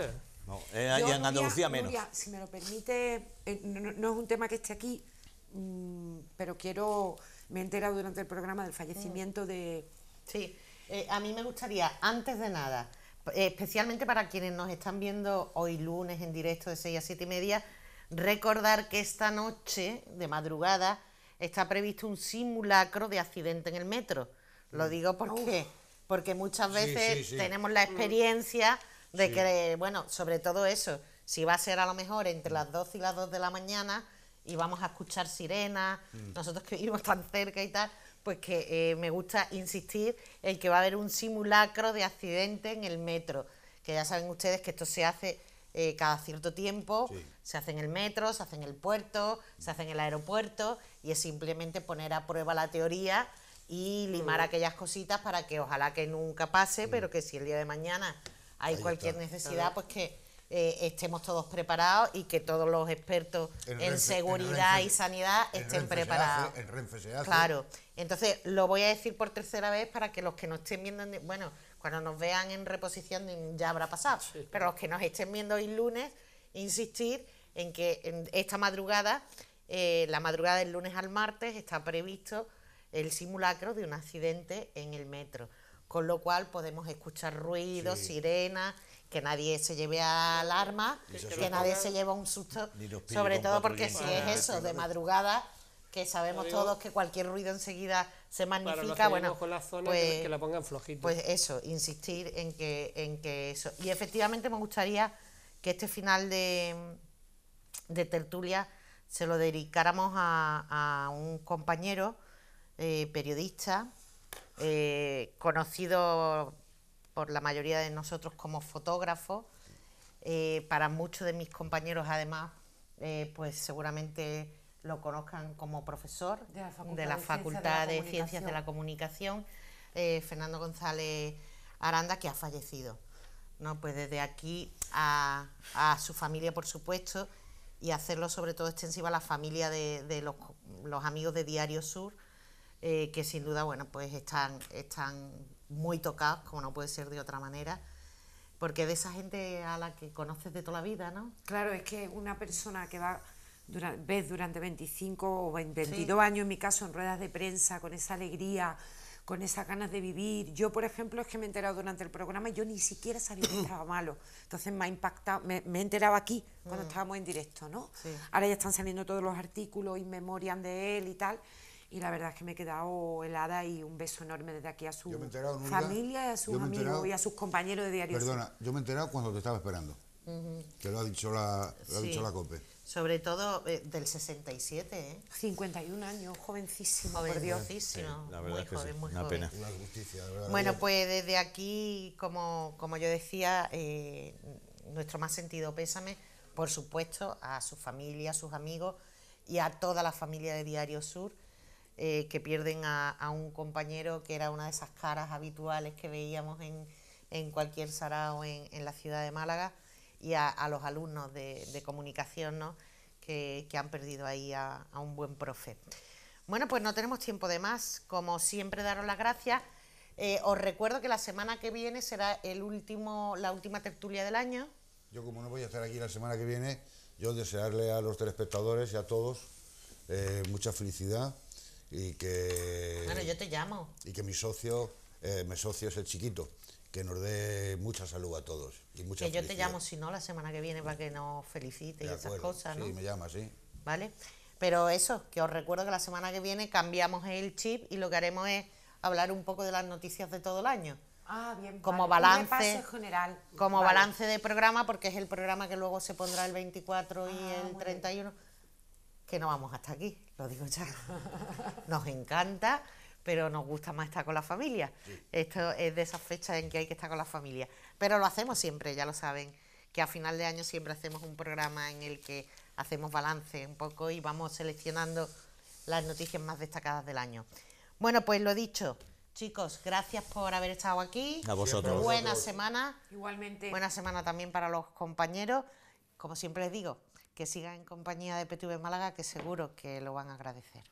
Eh, en Andalucía menos. si me lo permite, eh, no es un tema que esté aquí Mm, pero quiero, me he enterado durante el programa del fallecimiento de... Sí, eh, a mí me gustaría, antes de nada, eh, especialmente para quienes nos están viendo hoy lunes en directo de 6 a 7 y media, recordar que esta noche, de madrugada, está previsto un simulacro de accidente en el metro. Lo mm. digo porque, porque muchas veces tenemos la experiencia de que, bueno, sobre todo eso, si va a ser a lo mejor entre las 2 y las 2 de la mañana, y vamos a escuchar sirenas, mm. nosotros que vivimos tan cerca y tal, pues que eh, me gusta insistir en que va a haber un simulacro de accidente en el metro, que ya saben ustedes que esto se hace eh, cada cierto tiempo, se hace en el metro, se hace en el puerto, se hace en el aeropuerto, y es simplemente poner a prueba la teoría y limar mm. aquellas cositas para que ojalá que nunca pase, mm. pero que si el día de mañana hay cualquier necesidad, pues que eh, estemos todos preparados y que todos los expertos en seguridad y sanidad estén preparados. Claro. Entonces, lo voy a decir por tercera vez para que los que nos estén viendo, bueno, cuando nos vean en reposición ya habrá pasado, pero los que nos estén viendo hoy lunes, insistir en que esta madrugada, eh, la madrugada del lunes al martes, está previsto el simulacro de un accidente en el metro, con lo cual podemos escuchar ruidos, sirenas que nadie se lleve alarma, que nadie se lleve un susto, sobre todo porque si es eso, de madrugada, que sabemos todos que cualquier ruido enseguida se magnifica, bueno, pues, que la pongan flojita. Pues eso, insistir en que, en que eso. Y efectivamente me gustaría que este final de, tertulia se lo dedicáramos a, un compañero eh, periodista, eh, conocido por la mayoría de nosotros como fotógrafos. Eh, para muchos de mis compañeros, además, eh, pues seguramente lo conozcan como profesor de la Facultad de, Ciencias, de la Comunicación, eh, Fernando González Aranda, que ha fallecido. ¿no? Pues desde aquí a, su familia, por supuesto, y hacerlo sobre todo extensivo a la familia de, los, amigos de Diario Sur, que sin duda bueno, pues están muy tocados, como no puede ser de otra manera, porque de esa gente a la que conoces de toda la vida, ¿no? Claro, es que una persona que va, ves durante 25 o 22 años, en mi caso, en ruedas de prensa, con esa alegría, con esas ganas de vivir. Yo, por ejemplo, es que me he enterado durante el programa, yo ni siquiera sabía que estaba malo. Entonces me ha impactado, me, he enterado aquí, cuando mm. estábamos en directo, ¿no? Ahora ya están saliendo todos los artículos y memorian de él y tal y la verdad es que me he quedado helada y un beso enorme desde aquí a su familia familia, a sus amigos y a sus compañeros de diario. Perdona, yo me he enterado cuando te estaba esperando, que lo ha dicho la, dicho la COPE. Sobre todo eh, del 67, ¿eh? 51 años, jovencísimo, por la verdad es que es Una Pena. Una justicia, verdad, bueno, pues desde aquí, como, como yo decía, eh, nuestro más sentido pésame, por supuesto, a su familia, a sus amigos y a toda la familia de Diario Sur. Eh, que pierden a, un compañero que era una de esas caras habituales que veíamos en, cualquier sarao en, la ciudad de Málaga, y a, los alumnos de, comunicación que, han perdido ahí a, un buen profe. Bueno, pues no tenemos tiempo de más. Como siempre, daros las gracias. Eh, os recuerdo que la semana que viene será el último, la última tertulia del año. Yo como no voy a estar aquí la semana que viene, yo desearle a los telespectadores y a todos eh, mucha felicidad, y que... yo te llamo. Y que mi socio, eh, mi socio es el chiquito, que nos dé mucha salud a todos. Y mucha que yo te llamo, si no, la semana que viene para que nos felicite y esas cosas, ¿no? Sí, me llama, sí. ¿Vale? Pero eso, que os recuerdo que la semana que viene cambiamos el chip y lo que haremos es hablar un poco de las noticias de todo el año. Ah, bien, como balance general. Como balance de programa, porque es el programa que luego se pondrá el 24 y ah, el 31 que no vamos hasta aquí, lo digo ya. Nos encanta, pero nos gusta más estar con la familia. Esto es de esas fechas en que hay que estar con la familia. Pero lo hacemos siempre, ya lo saben, que a final de año siempre hacemos un programa en el que hacemos balance un poco y vamos seleccionando las noticias más destacadas del año. Bueno, pues lo dicho, Chicos, gracias por haber estado aquí. A vosotros. Buena semana. Igualmente. Buena semana también para los compañeros. Como siempre les digo, que siga en compañía de PTV Málaga, que seguro que lo van a agradecer.